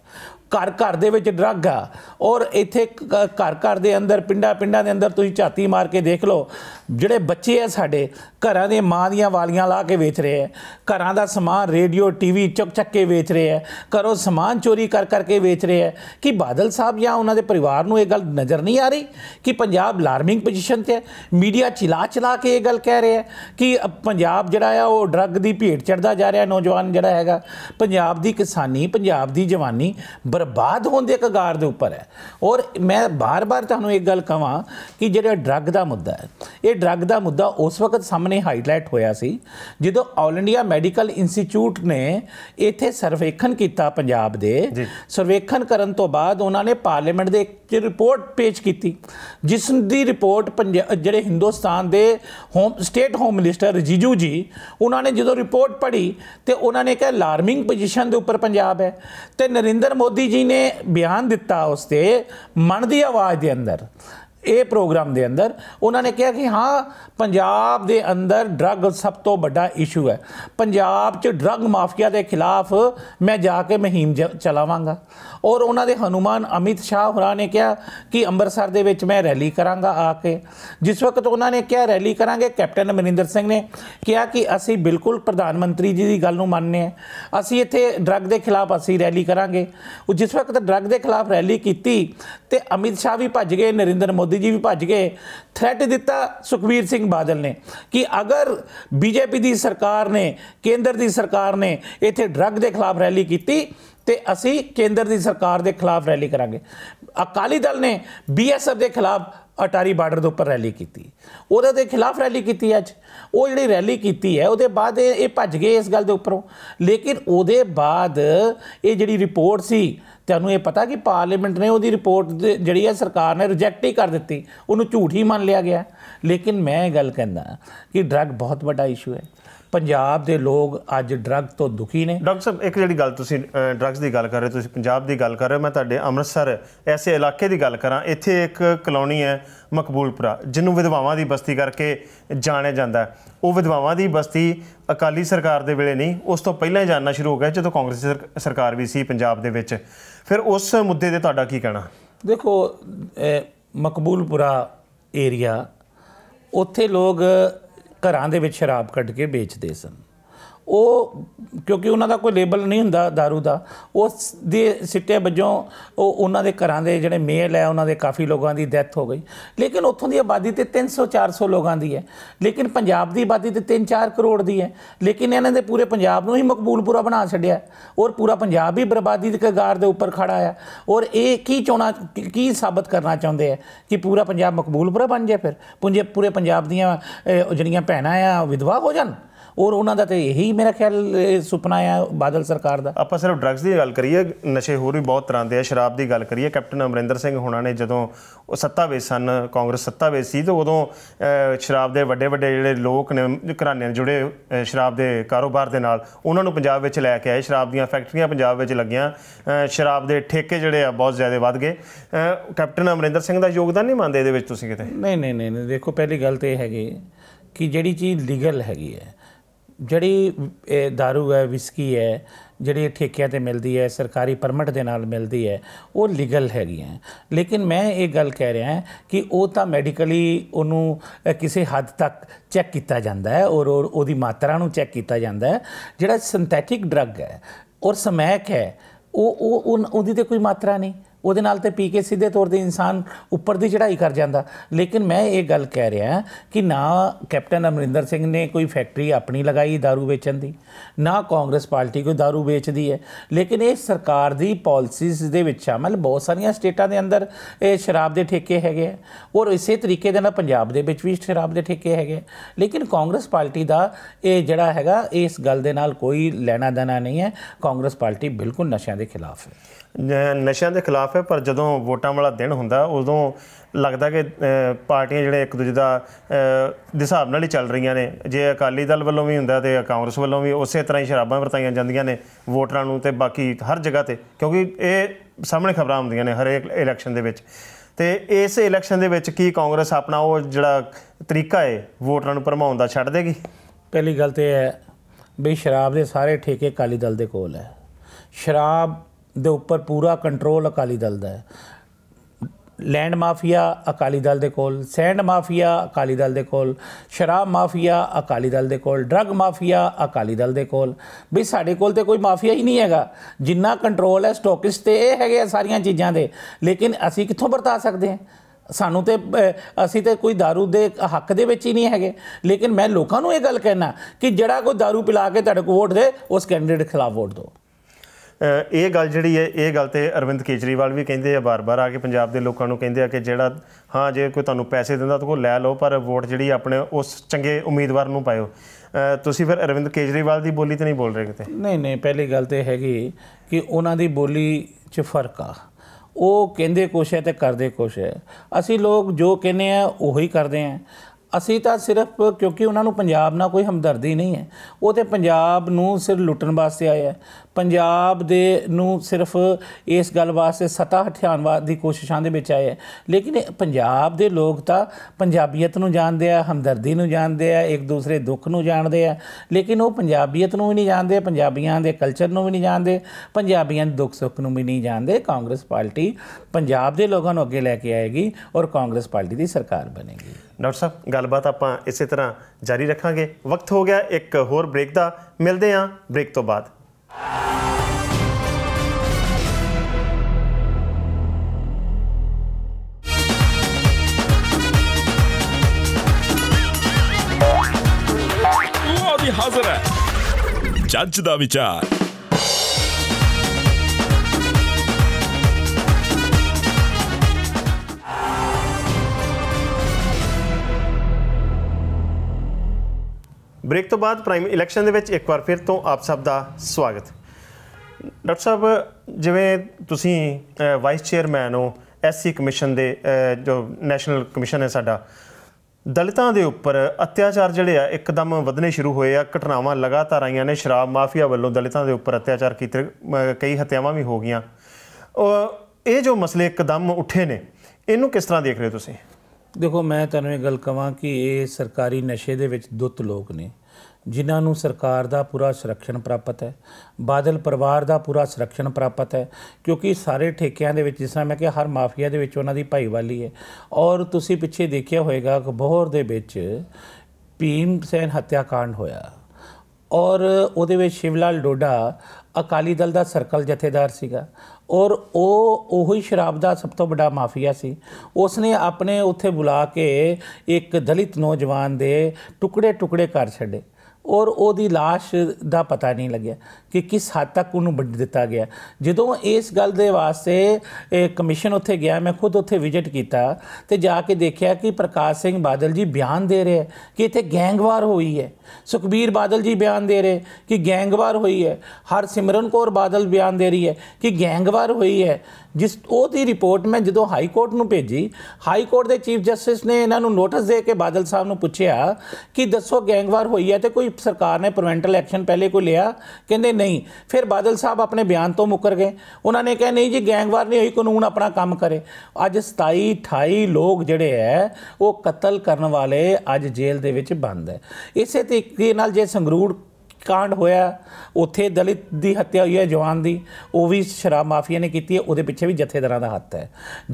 Speaker 1: ਘਰ ਘਰ ਦੇ ਵਿੱਚ ਡਰੱਗ ਆ ਔਰ ਇੱਥੇ ਘਰ ਘਰ ਦੇ ਅੰਦਰ ਪਿੰਡਾਂ ਪਿੰਡਾਂ ਦੇ ਅੰਦਰ ਤੁਸੀਂ ਝਾਤੀ ਮਾਰ ਕੇ ਦੇਖ ਲਓ ਜਿਹੜੇ ਬੱਚੇ ਆ ਸਾਡੇ ਘਰਾਂ ਦੇ ਮਾਂ ਦੀਆਂ ਵਾਲੀਆਂ ਲਾ ਕੇ ਵੇਚ ਰਹੇ ਆ ਘਰਾਂ ਦਾ ਸਮਾਨ ਰੇਡੀਓ ਟੀਵੀ ਚੱਕ ਚੱਕ ਕੇ ਵੇਚ ਰਹੇ ਆ ਘਰੋਂ ਸਮਾਨ ਚੋਰੀ ਕਰ ਕਰਕੇ ਵੇਚ ਰਹੇ ਆ ਕਿ ਬਾਦਲ ਸਾਹਿਬ ਜਾਂ ਉਹਨਾਂ ਦੇ ਪਰਿਵਾਰ ਨੂੰ ਇਹ ਗੱਲ ਨਜ਼ਰ ਨਹੀਂ ਆ ਰਹੀ ਕਿ ਪੰਜਾਬ ਲਾਰਮਿੰਗ ਪੋਜੀਸ਼ਨ ਤੇ ਹੈ ਮੀਡੀਆ ਚਿਲਾ ਚਿਲਾ ਕੇ ਇਹ ਗੱਲ ਕਹਿ ਰਹੇ ਆ ਕਿ ਪੰਜਾਬ ਜਿਹੜਾ ਆ ਉਹ ਡਰੱਗ ਦੀ ਭੇਟ ਚੜਦਾ ਜਾ ਰਿਹਾ ਨੌਜਵਾਨ ਜਿਹੜਾ ਹੈਗਾ ਪੰਜਾਬ ਦੀ ਕਿਸਾਨੀ ਪੰਜਾਬ ਦੀ ਜਵਾਨੀ ਬਰ ਬਰਬਾਦ ਹੋਣ ਦੇ ਕਗਾਰ ਦੇ ਉੱਪਰ ਹੈ ਔਰ ਮੈਂ ਬਾਰ-ਬਾਰ ਤੁਹਾਨੂੰ ਇੱਕ ਗੱਲ ਕਹਾਂ ਕਿ ਜਿਹੜਾ ਡਰੱਗ ਦਾ ਮੁੱਦਾ ਹੈ ਇਹ ਡਰੱਗ ਦਾ ਮੁੱਦਾ ਉਸ ਵਕਤ ਸਾਹਮਣੇ ਹਾਈਲਾਈਟ ਹੋਇਆ ਸੀ ਜਦੋਂ ਆਲ ਇੰਡੀਆ ਮੈਡੀਕਲ ਇੰਸਟੀਚਿਊਟ ਨੇ ਇੱਥੇ ਸਰਵੇਖਣ ਕੀਤਾ ਪੰਜਾਬ ਦੇ ਸਰਵੇਖਣ ਕਰਨ ਤੋਂ ਬਾਅਦ ਉਹਨਾਂ ਨੇ ਪਾਰਲੀਮੈਂਟ ਦੇ ਇੱਕ ਰਿਪੋਰਟ ਪੇਸ਼ ਕੀਤੀ ਜਿਸ ਦੀ ਰਿਪੋਰਟ ਜਿਹੜੇ ਹਿੰਦੁਸਤਾਨ ਦੇ home state home minister Rijiju ji ਉਹਨਾਂ ਨੇ ਜਦੋਂ ਰਿਪੋਰਟ ਪੜ੍ਹੀ ਤੇ ਉਹਨਾਂ ਨੇ ਕਿਹਾ ਅਲਾਰਮਿੰਗ ਪੋਜੀਸ਼ਨ ਦੇ ਉੱਪਰ ਪੰਜਾਬ ਹੈ ਤੇ ਨਰਿੰਦਰ ਮੋਦੀ ਮੋਦੀ ਜੀ ਨੇ ਬਿਆਨ ਦਿੱਤਾ ਉਸ ਤੇ ਮਨ ਦੀ ਆਵਾਜ਼ ਦੇ ਅੰਦਰ ਇਹ ਪ੍ਰੋਗਰਾਮ ਦੇ ਅੰਦਰ ਉਹਨਾਂ ਨੇ ਕਿਹਾ ਕਿ ਹਾਂ ਪੰਜਾਬ ਦੇ ਅੰਦਰ ਡਰੱਗ ਸਭ ਤੋਂ ਵੱਡਾ ਇਸ਼ੂ ਹੈ ਪੰਜਾਬ 'ਚ ਡਰੱਗ ਮਾਫੀਆ ਦੇ ਖਿਲਾਫ ਮੈਂ ਜਾ ਕੇ ਮਹੀਮ ਚਲਾਵਾਂਗਾ ਔਰ ਉਹਨਾਂ ਦੇ ਹਨੂਮਾਨ ਅਮਿਤ ਸ਼ਾਹ ਹੋਰਾਂ ਨੇ ਕਿਹਾ ਕਿ ਅੰਮ੍ਰਿਤਸਰ ਦੇ ਵਿੱਚ ਮੈਂ ਰੈਲੀ ਕਰਾਂਗਾ ਆ ਕੇ ਜਿਸ ਵਕਤ ਉਹਨਾਂ ਨੇ ਕਿਹਾ ਰੈਲੀ ਕਰਾਂਗੇ ਕੈਪਟਨ ਅਮਰਿੰਦਰ ਸਿੰਘ ਨੇ ਕਿਹਾ ਕਿ ਅਸੀਂ ਬਿਲਕੁਲ ਪ੍ਰਧਾਨ ਮੰਤਰੀ ਜੀ ਦੀ ਗੱਲ ਨੂੰ ਮੰਨਨੇ ਆ ਅਸੀਂ ਇੱਥੇ ਡਰੱਗ ਦੇ ਖਿਲਾਫ ਅਸੀਂ ਰੈਲੀ ਕਰਾਂਗੇ ਉਹ ਜਿਸ ਵਕਤ ਡਰੱਗ ਦੇ ਖਿਲਾਫ ਰੈਲੀ ਕੀਤੀ ਤੇ ਅਮਿਤ ਸ਼ਾਹ ਵੀ ਭੱਜ ਗਏ ਨਰਿੰਦਰ ਮੋਦੀ ਜੀ ਵੀ ਭੱਜ ਗਏ ਥ੍ਰੈਟ ਦਿੱਤਾ ਸੁਖਵੀਰ ਸਿੰਘ ਬਾਦਲ ਨੇ ਕਿ ਅਗਰ ਬੀਜੇਪੀ ਦੀ ਸਰਕਾਰ ਨੇ ਕੇਂਦਰ ਦੀ ਸਰਕਾਰ ਨੇ ਇੱਥੇ ਡਰੱਗ ਦੇ ਖਿਲਾਫ ਰੈਲੀ ਕੀਤੀ ਤੇ ਅਸੀਂ ਕੇਂਦਰ ਦੀ ਸਰਕਾਰ ਦੇ ਖਿਲਾਫ ਰੈਲੀ ਕਰਾਂਗੇ ਅਕਾਲੀ ਦਲ ਨੇ ਬੀਐਸਐਫ ਦੇ ਖਿਲਾਫ ਅਟਾਰੀ ਬਾਰਡਰ ਦੇ ਉੱਪਰ ਰੈਲੀ ਕੀਤੀ ਉਹਦੇ ਦੇ ਖਿਲਾਫ ਰੈਲੀ ਕੀਤੀ ਅੱਜ ਉਹ ਜਿਹੜੀ ਰੈਲੀ ਕੀਤੀ ਹੈ ਉਹਦੇ ਬਾਅਦ ਇਹ ਭੱਜ ਗਏ ਇਸ ਗੱਲ ਦੇ ਉੱਪਰੋਂ ਲੇਕਿਨ ਉਹਦੇ ਬਾਅਦ ਇਹ ਜਿਹੜੀ ਰਿਪੋਰਟ ਸੀ ਤੁਹਾਨੂੰ ਇਹ ਪਤਾ ਕਿ ਪਾਰਲੀਮੈਂਟ ਨੇ ਉਹਦੀ ਰਿਪੋਰਟ ਜਿਹੜੀ ਹੈ ਸਰਕਾਰ ਨੇ ਰਿਜੈਕਟ ਹੀ ਕਰ ਦਿੱਤੀ ਉਹਨੂੰ ਝੂਠ ਹੀ ਮੰਨ ਲਿਆ ਗਿਆ ਲੇਕਿਨ ਮੈਂ ਇਹ ਗੱਲ ਕਹਿੰਦਾ ਕਿ ਡਰੱਗ ਬਹੁਤ ਵੱਡਾ ਇਸ਼ੂ ਹੈ ਪੰਜਾਬ ਦੇ ਲੋਕ ਅੱਜ ਡਰੱਗ ਤੋਂ ਦੁਖੀ ਨੇ ਡਾਕਟਰ ਸਾਹਿਬ ਇੱਕ ਜਿਹੜੀ ਗੱਲ ਤੁਸੀਂ ਡਰੱਗਸ ਦੀ ਗੱਲ ਕਰ ਰਹੇ ਤੁਸੀਂ
Speaker 2: ਪੰਜਾਬ ਦੀ ਗੱਲ ਕਰ ਰਹੇ ਮੈਂ ਤੁਹਾਡੇ ਅੰਮ੍ਰਿਤਸਰ ਐਸੇ ਇਲਾਕੇ ਦੀ ਗੱਲ ਕਰਾਂ ਇੱਥੇ ਇੱਕ ਕਲੋਨੀ ਹੈ ਮਕਬੂਲਪੁਰਾ ਜਿਹਨੂੰ ਵਿਧਵਾਵਾਂ ਦੀ ਬਸਤੀ ਕਰਕੇ ਜਾਣਿਆ ਜਾਂਦਾ ਉਹ ਵਿਧਵਾਵਾਂ ਦੀ ਬਸਤੀ ਅਕਾਲੀ ਸਰਕਾਰ ਦੇ ਵੇਲੇ ਨਹੀਂ ਉਸ ਤੋਂ ਪਹਿਲਾਂ ਹੀ ਜਾਣਨਾ ਸ਼ੁਰੂ ਹੋ ਗਿਆ ਜਦੋਂ ਕਾਂਗਰਸ ਸਰਕਾਰ ਵੀ ਸੀ ਪੰਜਾਬ ਦੇ ਵਿੱਚ
Speaker 1: ਫਿਰ ਉਸ ਮੁੱਦੇ ਤੇ ਤੁਹਾਡਾ ਕੀ ਕਹਿਣਾ ਦੇਖੋ ਮਕਬੂਲਪੁਰਾ ਏਰੀਆ ਉੱਥੇ ਲੋਕ ਘਰਾਂ ਦੇ ਵਿੱਚ ਸ਼ਰਾਬ ਕੱਢ ਕੇ ਵੇਚਦੇ ਸਨ ਉਹ ਕਿਉਂਕਿ ਉਹਨਾਂ ਦਾ ਕੋਈ ਲੇਬਲ ਨਹੀਂ ਹੁੰਦਾ दारू ਦਾ ਉਸ ਦੇ ਸਿੱਟੇ ਵਜੋਂ ਉਹ ਉਹਨਾਂ ਦੇ ਘਰਾਂ ਦੇ ਜਿਹੜੇ ਮੇਲ ਹੈ ਉਹਨਾਂ ਦੇ ਕਾਫੀ ਲੋਕਾਂ ਦੀ ਡੈਥ ਹੋ ਗਈ ਲੇਕਿਨ ਉੱਥੋਂ ਦੀ ਆਬਾਦੀ ਤੇ 300 400 ਲੋਕਾਂ ਦੀ ਹੈ ਲੇਕਿਨ ਪੰਜਾਬ ਦੀ ਆਬਾਦੀ ਤੇ 3-4 ਕਰੋੜ ਦੀ ਹੈ ਲੇਕਿਨ ਇਹਨਾਂ ਦੇ ਪੂਰੇ ਪੰਜਾਬ ਨੂੰ ਹੀ ਮਕਬੂਲਪੁਰਾ ਬਣਾ ਛੱਡਿਆ ਔਰ ਪੂਰਾ ਪੰਜਾਬ ਹੀ ਬਰਬਾਦੀ ਦੇ ਕਗਾਰ ਦੇ ਉੱਪਰ ਖੜਾ ਆ ਔਰ ਇਹ ਕੀ ਚਾਹਣਾ ਕੀ ਸਾਬਤ ਕਰਨਾ ਚਾਹੁੰਦੇ ਆ ਕਿ ਪੂਰਾ ਪੰਜਾਬ ਮਕਬੂਲਪੁਰਾ ਬਣ ਜਾਏ ਫਿਰ ਪੂਰੇ ਪੰਜਾਬ ਦੀਆਂ ਜਿਹੜੀਆਂ ਭੈਣਾਂ ਆ ਵਿਧਵਾ ਹੋ ਜਾਣ ਔਰ ਉਹਨਾਂ ਦਾ ਤੇ ਇਹੀ ਮੇਰਾ ਖਿਆਲ ਸੁਪਨਾ ਆ ਬਾਦਲ ਸਰਕਾਰ ਦਾ ਆਪਾਂ ਸਿਰਫ
Speaker 2: ਡਰੱਗਸ ਦੀ ਗੱਲ ਕਰੀਏ ਨਸ਼ੇ ਹੋਰ ਵੀ ਬਹੁਤ ਤਰ੍ਹਾਂ ਦੇ ਆ ਸ਼ਰਾਬ ਦੀ ਗੱਲ ਕਰੀਏ ਕੈਪਟਨ ਅਮਰਿੰਦਰ ਸਿੰਘ ਹੋਣਾ ਨੇ ਜਦੋਂ ਉਹ ਸੱਤਾ ਵਿੱਚ ਸਨ ਕਾਂਗਰਸ ਸੱਤਾ ਵਿੱਚ ਸੀ ਤਾਂ ਉਦੋਂ ਸ਼ਰਾਬ ਦੇ ਵੱਡੇ ਵੱਡੇ ਜਿਹੜੇ ਲੋਕ ਨੇ ਘਰਾਣਿਆਂ ਨਾਲ ਜੁੜੇ ਸ਼ਰਾਬ ਦੇ ਕਾਰੋਬਾਰ ਦੇ ਨਾਲ ਉਹਨਾਂ ਨੂੰ ਪੰਜਾਬ ਵਿੱਚ ਲੈ ਕੇ ਆਏ ਸ਼ਰਾਬ ਦੀਆਂ ਫੈਕਟਰੀਆਂ ਪੰਜਾਬ ਵਿੱਚ ਲੱਗੀਆਂ ਸ਼ਰਾਬ ਦੇ ਠੇਕੇ ਜਿਹੜੇ ਆ ਬਹੁਤ ਜ਼ਿਆਦਾ ਵੱਧ ਗਏ ਕੈਪਟਨ ਅਮਰਿੰਦਰ ਸਿੰਘ ਦਾ ਯੋਗਦਾਨ ਨਹੀਂ ਮੰਨਦੇ ਇਹਦੇ ਵਿੱਚ ਤੁਸੀਂ ਕਿਤੇ
Speaker 1: ਨਹੀਂ ਨਹੀਂ ਨਹੀਂ ਦੇਖੋ ਪਹਿਲੀ ਗੱਲ ਤੇ ਇਹ ਹੈਗੀ ਕਿ ਜਿਹੜੀ ਚੀਜ਼ ਲੀਗਲ ਹੈਗੀ ਹੈ ਜਿਹੜੀ ਇਹ दारू ਹੈ ਵਿਸਕੀ ਹੈ ਜਿਹੜੀ ਠੇਕਿਆਂ ਤੇ ਮਿਲਦੀ ਹੈ ਸਰਕਾਰੀ ਪਰਮਿਟ ਦੇ ਨਾਲ ਮਿਲਦੀ ਹੈ ਉਹ ਲੀਗਲ ਹੈਗੀਆਂ ਲੇਕਿਨ ਮੈਂ ਇਹ ਗੱਲ ਕਹਿ ਰਿਹਾ ਕਿ ਉਹ ਤਾਂ ਮੈਡੀਕਲੀ ਉਹਨੂੰ ਕਿਸੇ ਹੱਦ ਤੱਕ ਚੈੱਕ ਕੀਤਾ ਜਾਂਦਾ ਹੈ ਔਰ ਉਹਦੀ ਮਾਤਰਾ ਨੂੰ ਚੈੱਕ ਕੀਤਾ ਜਾਂਦਾ ਹੈ ਜਿਹੜਾ ਸਿੰਥੈਟਿਕ ਡਰੱਗ ਹੈ ਔਰ ਸਮੈਕ ਹੈ ਉਹ ਉਹ ਉਹਦੀ ਤੇ ਕੋਈ ਮਾਤਰਾ ਨਹੀਂ ਉਹਦੇ ਨਾਲ ਤੇ ਪੀਕੇ ਸਿੱਧੇ ਤੌਰ ਤੇ ਇਨਸਾਨ ਉੱਪਰ ਦੀ ਚੜ੍ਹਾਈ ਕਰ ਜਾਂਦਾ ਲੇਕਿਨ ਮੈਂ ਇਹ ਗੱਲ ਕਹਿ ਰਿਹਾ ਕਿ ਨਾ ਕੈਪਟਨ ਅਮਰਿੰਦਰ ਸਿੰਘ ਨੇ ਕੋਈ ਫੈਕਟਰੀ ਆਪਣੀ ਲਗਾਈ दारू ਵੇਚਣ ਦੀ ਨਾ ਕਾਂਗਰਸ ਪਾਰਟੀ ਕੋਈ दारू ਵੇਚਦੀ ਹੈ ਲੇਕਿਨ ਇਹ ਸਰਕਾਰ ਦੀ ਪਾਲਿਸੀਜ਼ ਦੇ ਵਿੱਚ ਸ਼ਾਮਲ ਬਹੁਤ ਸਾਰੀਆਂ ਸਟੇਟਾਂ ਦੇ ਅੰਦਰ ਇਹ ਸ਼ਰਾਬ ਦੇ ਠੇਕੇ ਹੈਗੇ ਆ ਔਰ ਇਸੇ ਤਰੀਕੇ ਦੇ ਨਾਲ ਪੰਜਾਬ ਦੇ ਵਿੱਚ ਵੀ ਸ਼ਰਾਬ ਦੇ ਠੇਕੇ ਹੈਗੇ ਲੇਕਿਨ ਕਾਂਗਰਸ ਪਾਰਟੀ ਦਾ ਇਹ ਜਿਹੜਾ ਹੈਗਾ ਇਸ ਗੱਲ ਦੇ ਨਾਲ ਕੋਈ ਲੈਣਾ ਦੇਣਾ ਨਹੀਂ ਹੈ ਕਾਂਗਰਸ ਪਾਰਟੀ ਬਿਲਕੁਲ ਨਸ਼ਿਆਂ ਦੇ ਖਿਲਾਫ ਹੈ
Speaker 2: ਨਸ਼ਿਆਂ ਦੇ ਖਿਲਾਫ ਖਿਲਾਫ ਹੈ ਪਰ ਜਦੋਂ ਵੋਟਾਂ ਵਾਲਾ ਦਿਨ ਹੁੰਦਾ ਉਦੋਂ ਲੱਗਦਾ ਕਿ ਪਾਰਟੀਆਂ ਜਿਹੜੇ ਇੱਕ ਦੂਜੇ ਦਾ ਦੇ ਹਿਸਾਬ ਨਾਲ ਹੀ ਚੱਲ ਰਹੀਆਂ ਨੇ ਜੇ ਅਕਾਲੀ ਦਲ ਵੱਲੋਂ ਵੀ ਹੁੰਦਾ ਤੇ ਕਾਂਗਰਸ ਵੱਲੋਂ ਵੀ ਉਸੇ ਤਰ੍ਹਾਂ ਹੀ ਸ਼ਰਾਬਾਂ ਵਰਤਾਈਆਂ ਜਾਂਦੀਆਂ ਨੇ ਵੋਟਰਾਂ ਨੂੰ ਤੇ ਬਾਕੀ ਹਰ ਜਗ੍ਹਾ ਤੇ ਕਿਉਂਕਿ ਇਹ ਸਾਹਮਣੇ ਖਬਰਾਂ ਆਉਂਦੀਆਂ ਨੇ ਹਰੇਕ ਇਲੈਕਸ਼ਨ ਦੇ ਵਿੱਚ ਤੇ ਇਸ ਇਲੈਕਸ਼ਨ ਦੇ ਵਿੱਚ ਕੀ ਕਾਂਗਰਸ ਆਪਣਾ ਉਹ ਜਿਹੜਾ ਤਰੀਕਾ ਹੈ ਵੋਟਰਾਂ ਨੂੰ ਭਰਮਾਉਣ ਦਾ ਛੱਡ ਦੇਗੀ ਪਹਿਲੀ ਗੱਲ ਤੇ ਹੈ
Speaker 1: ਵੀ ਸ਼ਰਾਬ ਦੇ ਸਾਰੇ ਠੇਕੇ ਕਾਲੀ ਦਲ ਦੇ ਕੋਲ ਹੈ ਸ਼ਰਾਬ ਦੇ ਉੱਪਰ ਪੂਰਾ ਕੰਟਰੋਲ ਅਕਾਲੀ ਦਲ ਦਾ ਹੈ ਲੈਂਡ ਮਾਫੀਆ ਅਕਾਲੀ ਦਲ ਦੇ ਕੋਲ ਸੈਂਡ ਮਾਫੀਆ ਅਕਾਲੀ ਦਲ ਦੇ ਕੋਲ ਸ਼ਰਾਬ ਮਾਫੀਆ ਅਕਾਲੀ ਦਲ ਦੇ ਕੋਲ ਡਰੱਗ ਮਾਫੀਆ ਅਕਾਲੀ ਦਲ ਦੇ ਕੋਲ ਵੀ ਸਾਡੇ ਕੋਲ ਤੇ ਕੋਈ ਮਾਫੀਆ ਹੀ ਨਹੀਂ ਹੈਗਾ ਜਿੰਨਾ ਕੰਟਰੋਲ ਹੈ ਸਟਾਕਿਸ ਤੇ ਇਹ ਹੈਗੇ ਸਾਰੀਆਂ ਚੀਜ਼ਾਂ ਦੇ ਲੇਕਿਨ ਅਸੀਂ ਕਿੱਥੋਂ ਵਰਤਾ ਸਕਦੇ ਹਾਂ ਸਾਨੂੰ ਤੇ ਅਸੀਂ ਤੇ ਕੋਈ दारू ਦੇ ਹੱਕ ਦੇ ਵਿੱਚ ਹੀ ਨਹੀਂ ਹੈਗੇ ਲੇਕਿਨ ਮੈਂ ਲੋਕਾਂ ਨੂੰ ਇਹ ਗੱਲ ਕਹਿਣਾ ਕਿ ਜਿਹੜਾ ਕੋਈ दारू ਪਿਲਾ ਕੇ ਤੁਹਾਡੇ ਕੋਲ ਵੋਟ ਦੇ ਉਸ ਕੈਂਡੀਡੇਟ ਖਿਲਾਫ ਵੋਟ ਦਿਓ
Speaker 2: ਇਹ ਗੱਲ ਜਿਹੜੀ ਹੈ ਇਹ ਗੱਲ ਤੇ ਅਰਵਿੰਦ ਕੇਜਰੀਵਾਲ ਵੀ ਕਹਿੰਦੇ ਆ ਬਾਰ-ਬਾਰ ਆ ਕੇ ਪੰਜਾਬ ਦੇ ਲੋਕਾਂ ਨੂੰ ਕਹਿੰਦੇ ਆ ਕਿ ਜਿਹੜਾ ਹਾਂ ਜੇ ਕੋਈ ਤੁਹਾਨੂੰ ਪੈਸੇ ਦਿੰਦਾ ਤਾਂ ਕੋ ਲੈ ਲਓ ਪਰ ਵੋਟ ਜਿਹੜੀ ਆਪਣੇ ਉਸ ਚੰਗੇ ਉਮੀਦਵਾਰ ਨੂੰ ਪਾਇਓ ਤੁਸੀਂ ਫਿਰ ਅਰਵਿੰਦ
Speaker 1: ਕੇਜਰੀਵਾਲ ਦੀ ਬੋਲੀ ਤੇ ਨਹੀਂ ਬੋਲ ਰਹੇ ਕਿਤੇ ਨਹੀਂ ਨਹੀਂ ਪਹਿਲੀ ਗੱਲ ਤੇ ਹੈਗੀ ਕਿ ਉਹਨਾਂ ਦੀ ਬੋਲੀ 'ਚ ਫਰਕ ਆ ਉਹ ਕਹਿੰਦੇ ਕੁਛ ਹੈ ਤੇ ਕਰਦੇ ਕੁਛ ਹੈ ਅਸੀਂ ਲੋਕ ਜੋ ਕਹਿੰਦੇ ਆ ਉਹੀ ਕਰਦੇ ਆ ਅਸੀਂ ਤਾਂ ਸਿਰਫ ਕਿਉਂਕਿ ਉਹਨਾਂ ਨੂੰ ਪੰਜਾਬ ਨਾਲ ਕੋਈ ਹਮਦਰਦੀ ਨਹੀਂ ਹੈ ਉਹ ਤੇ ਪੰਜਾਬ ਨੂੰ ਸਿਰ ਲੁੱਟਣ ਵਾਸਤੇ ਆਇਆ ਹੈ ਪੰਜਾਬ ਦੇ ਨੂੰ ਸਿਰਫ ਇਸ ਗੱਲ ਵਾਸਤੇ ਸਤਾ ਹਥਿਆਨ ਦੀ ਕੋਸ਼ਿਸ਼ਾਂ ਦੇ ਵਿੱਚ ਆਏ ਹੈ ਲੇਕਿਨ ਪੰਜਾਬ ਦੇ ਲੋਕ ਤਾਂ ਪੰਜਾਬੀਅਤ ਨੂੰ ਜਾਣਦੇ ਆ ਹਮਦਰਦੀ ਨੂੰ ਜਾਣਦੇ ਆ ਇੱਕ ਦੂਸਰੇ ਦੁੱਖ ਨੂੰ ਜਾਣਦੇ ਆ ਲੇਕਿਨ ਉਹ ਪੰਜਾਬੀਅਤ ਨੂੰ ਵੀ ਨਹੀਂ ਜਾਣਦੇ ਪੰਜਾਬੀਆਂ ਦੇ ਕਲਚਰ ਨੂੰ ਵੀ ਨਹੀਂ ਜਾਣਦੇ ਪੰਜਾਬੀਆਂ ਦੇ ਦੁੱਖ ਸੁੱਖ ਨੂੰ ਵੀ ਨਹੀਂ ਜਾਣਦੇ ਕਾਂਗਰਸ ਪਾਰਟੀ ਪੰਜਾਬ ਦੇ ਲੋਕਾਂ ਨੂੰ ਅੱਗੇ ਲੈ ਕੇ ਆਏਗੀ ਔਰ ਕਾਂਗਰਸ ਪਾਰਟੀ ਦੀ ਸਰਕਾਰ ਬਣੇਗੀ ਡਾਕਟਰ ਸਾਹਿਬ ਗੱਲਬਾਤ ਆਪਾਂ ਇਸੇ ਤਰ੍ਹਾਂ ਜਾਰੀ ਰੱਖਾਂਗੇ ਵਕਤ ਹੋ ਗਿਆ ਇੱਕ ਹੋਰ
Speaker 2: ਬ੍ਰੇਕ ਦਾ ਮਿਲਦੇ ਹਾਂ ਬ੍ਰੇਕ ਤੋਂ ਬਾਅਦ
Speaker 1: ਉਹ ਹਾਜ਼ਰ ਹੈ ਜੱਜ ਦਾ ਵਿਚਾਰ
Speaker 2: ਬ੍ਰੇਕ ਤੋਂ ਬਾਅਦ ਪ੍ਰਾਈਮ ਇਲੈਕਸ਼ਨ ਦੇ ਵਿੱਚ ਇੱਕ ਵਾਰ ਫਿਰ ਤੋਂ ਆਪ ਸਭ ਦਾ ਸਵਾਗਤ ਡਾਕਟਰ ਸਾਹਿਬ ਜਿਵੇਂ ਤੁਸੀਂ ਵਾਈਸ ਚੇਅਰਮੈਨ ਹੋ ਐਸਸੀ ਕਮਿਸ਼ਨ ਦੇ ਜੋ ਨੈਸ਼ਨਲ ਕਮਿਸ਼ਨ ਹੈ ਸਾਡਾ ਦਲਿਤਾਂ ਦੇ ਉੱਪਰ ਅਤਿਆਚਾਰ ਜਿਹੜੇ ਆ ਇੱਕਦਮ ਵਧਨੇ ਸ਼ੁਰੂ ਹੋਏ ਆ ਘਟਨਾਵਾਂ ਲਗਾਤਾਰ ਆਈਆਂ ਨੇ ਸ਼ਰਾਬ ਮਾਫੀਆ ਵੱਲੋਂ ਦਲਿਤਾਂ ਦੇ ਉੱਪਰ ਅਤਿਆਚਾਰ ਕੀਤੇ ਕਈ ਹੱਤਿਆਵਾਂ ਵੀ ਹੋ ਗਈਆਂ
Speaker 1: ਇਹ ਜੋ ਮਸਲੇ ਇੱਕਦਮ ਉੱਠੇ ਨੇ ਇਹਨੂੰ ਕਿਸ ਤਰ੍ਹਾਂ ਦੇਖ ਰਹੇ ਹੋ ਤੁਸੀਂ ਦੇਖੋ ਮੈਂ ਤੁਹਾਨੂੰ ਇਹ ਗੱਲ ਕਵਾਂ ਕਿ ਇਹ ਸਰਕਾਰੀ ਨਸ਼ੇ ਦੇ ਵਿੱਚ ਦੁੱਤ ਲੋਕ ਨੇ ਜਿਨ੍ਹਾਂ ਨੂੰ ਸਰਕਾਰ ਦਾ ਪੂਰਾ ਸੁਰੱਖਣ ਪ੍ਰਾਪਤ ਹੈ ਬਾਦਲ ਪਰਿਵਾਰ ਦਾ ਪੂਰਾ ਸੁਰੱਖਣ ਪ੍ਰਾਪਤ ਹੈ ਕਿਉਂਕਿ ਸਾਰੇ ਠੇਕਿਆਂ ਦੇ ਵਿੱਚ ਜਿਸ ਤਰ੍ਹਾਂ ਮੈਂ ਕਿ ਹਰ ਮਾਫੀਆ ਦੇ ਵਿੱਚ ਉਹਨਾਂ ਦੀ ਭਾਈਵਾਲੀ ਹੈ ਔਰ ਤੁਸੀਂ ਪਿੱਛੇ ਦੇਖਿਆ ਹੋਵੇਗਾ ਕਿ ਬਹੁਰ ਦੇ ਵਿੱਚ ਪੀਮ ਸੈਨ ਹੱਤਿਆਕਾਂਡ ਹੋਇਆ ਔਰ ਉਹਦੇ ਵਿੱਚ ਸ਼ਿਵਲਾਲ ਡੋਡਾ ਅਕਾਲੀ ਦਲ ਦਾ ਸਰਕਲ ਜਥੇਦਾਰ ਸੀਗਾ ਔਰ ਉਹ ਉਹੀ ਸ਼ਰਾਬ ਦਾ ਸਭ ਤੋਂ ਵੱਡਾ ਮਾਫੀਆ ਸੀ ਉਸਨੇ ਆਪਣੇ ਉੱਥੇ ਬੁਲਾ ਕੇ ਇੱਕ ਦਲਿਤ ਨੌਜਵਾਨ ਦੇ ਟੁਕੜੇ ਟੁਕੜੇ ਕਰ ਛੱਡੇ ਔਰ ਉਹਦੀ লাশ ਦਾ ਪਤਾ ਨਹੀਂ ਲੱਗਿਆ ਕਿ ਕਿਸ ਹੱਦ ਤੱਕ ਉਹਨੂੰ ਵੱਢ ਦਿੱਤਾ ਗਿਆ ਜਦੋਂ ਇਸ ਗੱਲ ਦੇ ਵਾਸਤੇ ਕਮਿਸ਼ਨ ਉੱਥੇ ਗਿਆ ਮੈਂ ਖੁਦ ਉੱਥੇ ਵਿਜ਼ਿਟ ਕੀਤਾ ਤੇ ਜਾ ਕੇ ਦੇਖਿਆ ਕਿ ਪ੍ਰਕਾਸ਼ ਸਿੰਘ ਬਾਦਲ ਜੀ ਬਿਆਨ ਦੇ ਰਹੇ ਕਿ ਇੱਥੇ ਗੈਂਗਵਾਰ ਹੋਈ ਹੈ ਸੁਖਬੀਰ ਬਾਦਲ ਜੀ ਬਿਆਨ ਦੇ ਰਹੇ ਕਿ ਗੈਂਗਵਾਰ ਹੋਈ ਹੈ ਹਰ ਸਿਮਰਨ ਕੌਰ ਬਾਦਲ ਬਿਆਨ ਦੇ ਰਹੀ ਹੈ ਕਿ ਗੈਂਗਵਾਰ ਹੋਈ ਹੈ ਜਿਸ ਉਹਦੀ ਰਿਪੋਰਟ ਮੈਂ ਜਦੋਂ ਹਾਈ ਕੋਰਟ ਨੂੰ ਭੇਜੀ ਹਾਈ ਕੋਰਟ ਦੇ ਚੀਫ ਜਸਟਿਸ ਨੇ ਇਹਨਾਂ ਨੂੰ ਨੋਟਿਸ ਦੇ ਕੇ ਬਾਦਲ ਸਾਹਿਬ ਨੂੰ ਪੁੱਛਿਆ ਕਿ ਦੱਸੋ ਗੈਂਗਵਾਰ ਹੋਈ ਹੈ ਤੇ ਕੋਈ ਸਰਕਾਰ ਨੇ ਪ੍ਰੀਵੈਂਟਲ ਐਕਸ਼ਨ ਪਹਿਲੇ ਕੋਈ ਲਿਆ ਕਹਿੰਦੇ ਨਹੀਂ ਫਿਰ ਬਾਦਲ ਸਾਹਿਬ ਆਪਣੇ ਬਿਆਨ ਤੋਂ ਮੁਕਰ ਗਏ ਉਹਨਾਂ ਨੇ ਕਿਹਾ ਨਹੀਂ ਜੀ ਗੈਂਗਵਾਰ ਨਹੀਂ ਹੋਈ ਕਾਨੂੰਨ ਆਪਣਾ ਕੰਮ ਕਰੇ ਅੱਜ 27 28 ਲੋਕ ਜਿਹੜੇ ਐ ਉਹ ਕਤਲ ਕਰਨ ਵਾਲੇ ਅੱਜ ਜੇਲ੍ਹ ਦੇ ਵਿੱਚ ਬੰਦ ਐ ਇਸੇ ਤਰੀਕੇ ਨਾਲ ਜੇ ਸੰਗਰੂਰ ਕਾਂਡ ਹੋਇਆ ਉੱਥੇ ਦਲਿਤ ਦੀ ਹੱਤਿਆ ਹੋਈ ਹੈ ਜਵਾਨ ਦੀ ਉਹ ਵੀ ਸ਼ਰਾਬ ਮਾਫੀਆ ਨੇ ਕੀਤੀ ਹੈ ਉਹਦੇ ਪਿੱਛੇ ਵੀ ਜਥੇਦਾਰਾਂ ਦਾ ਹੱਥ ਹੈ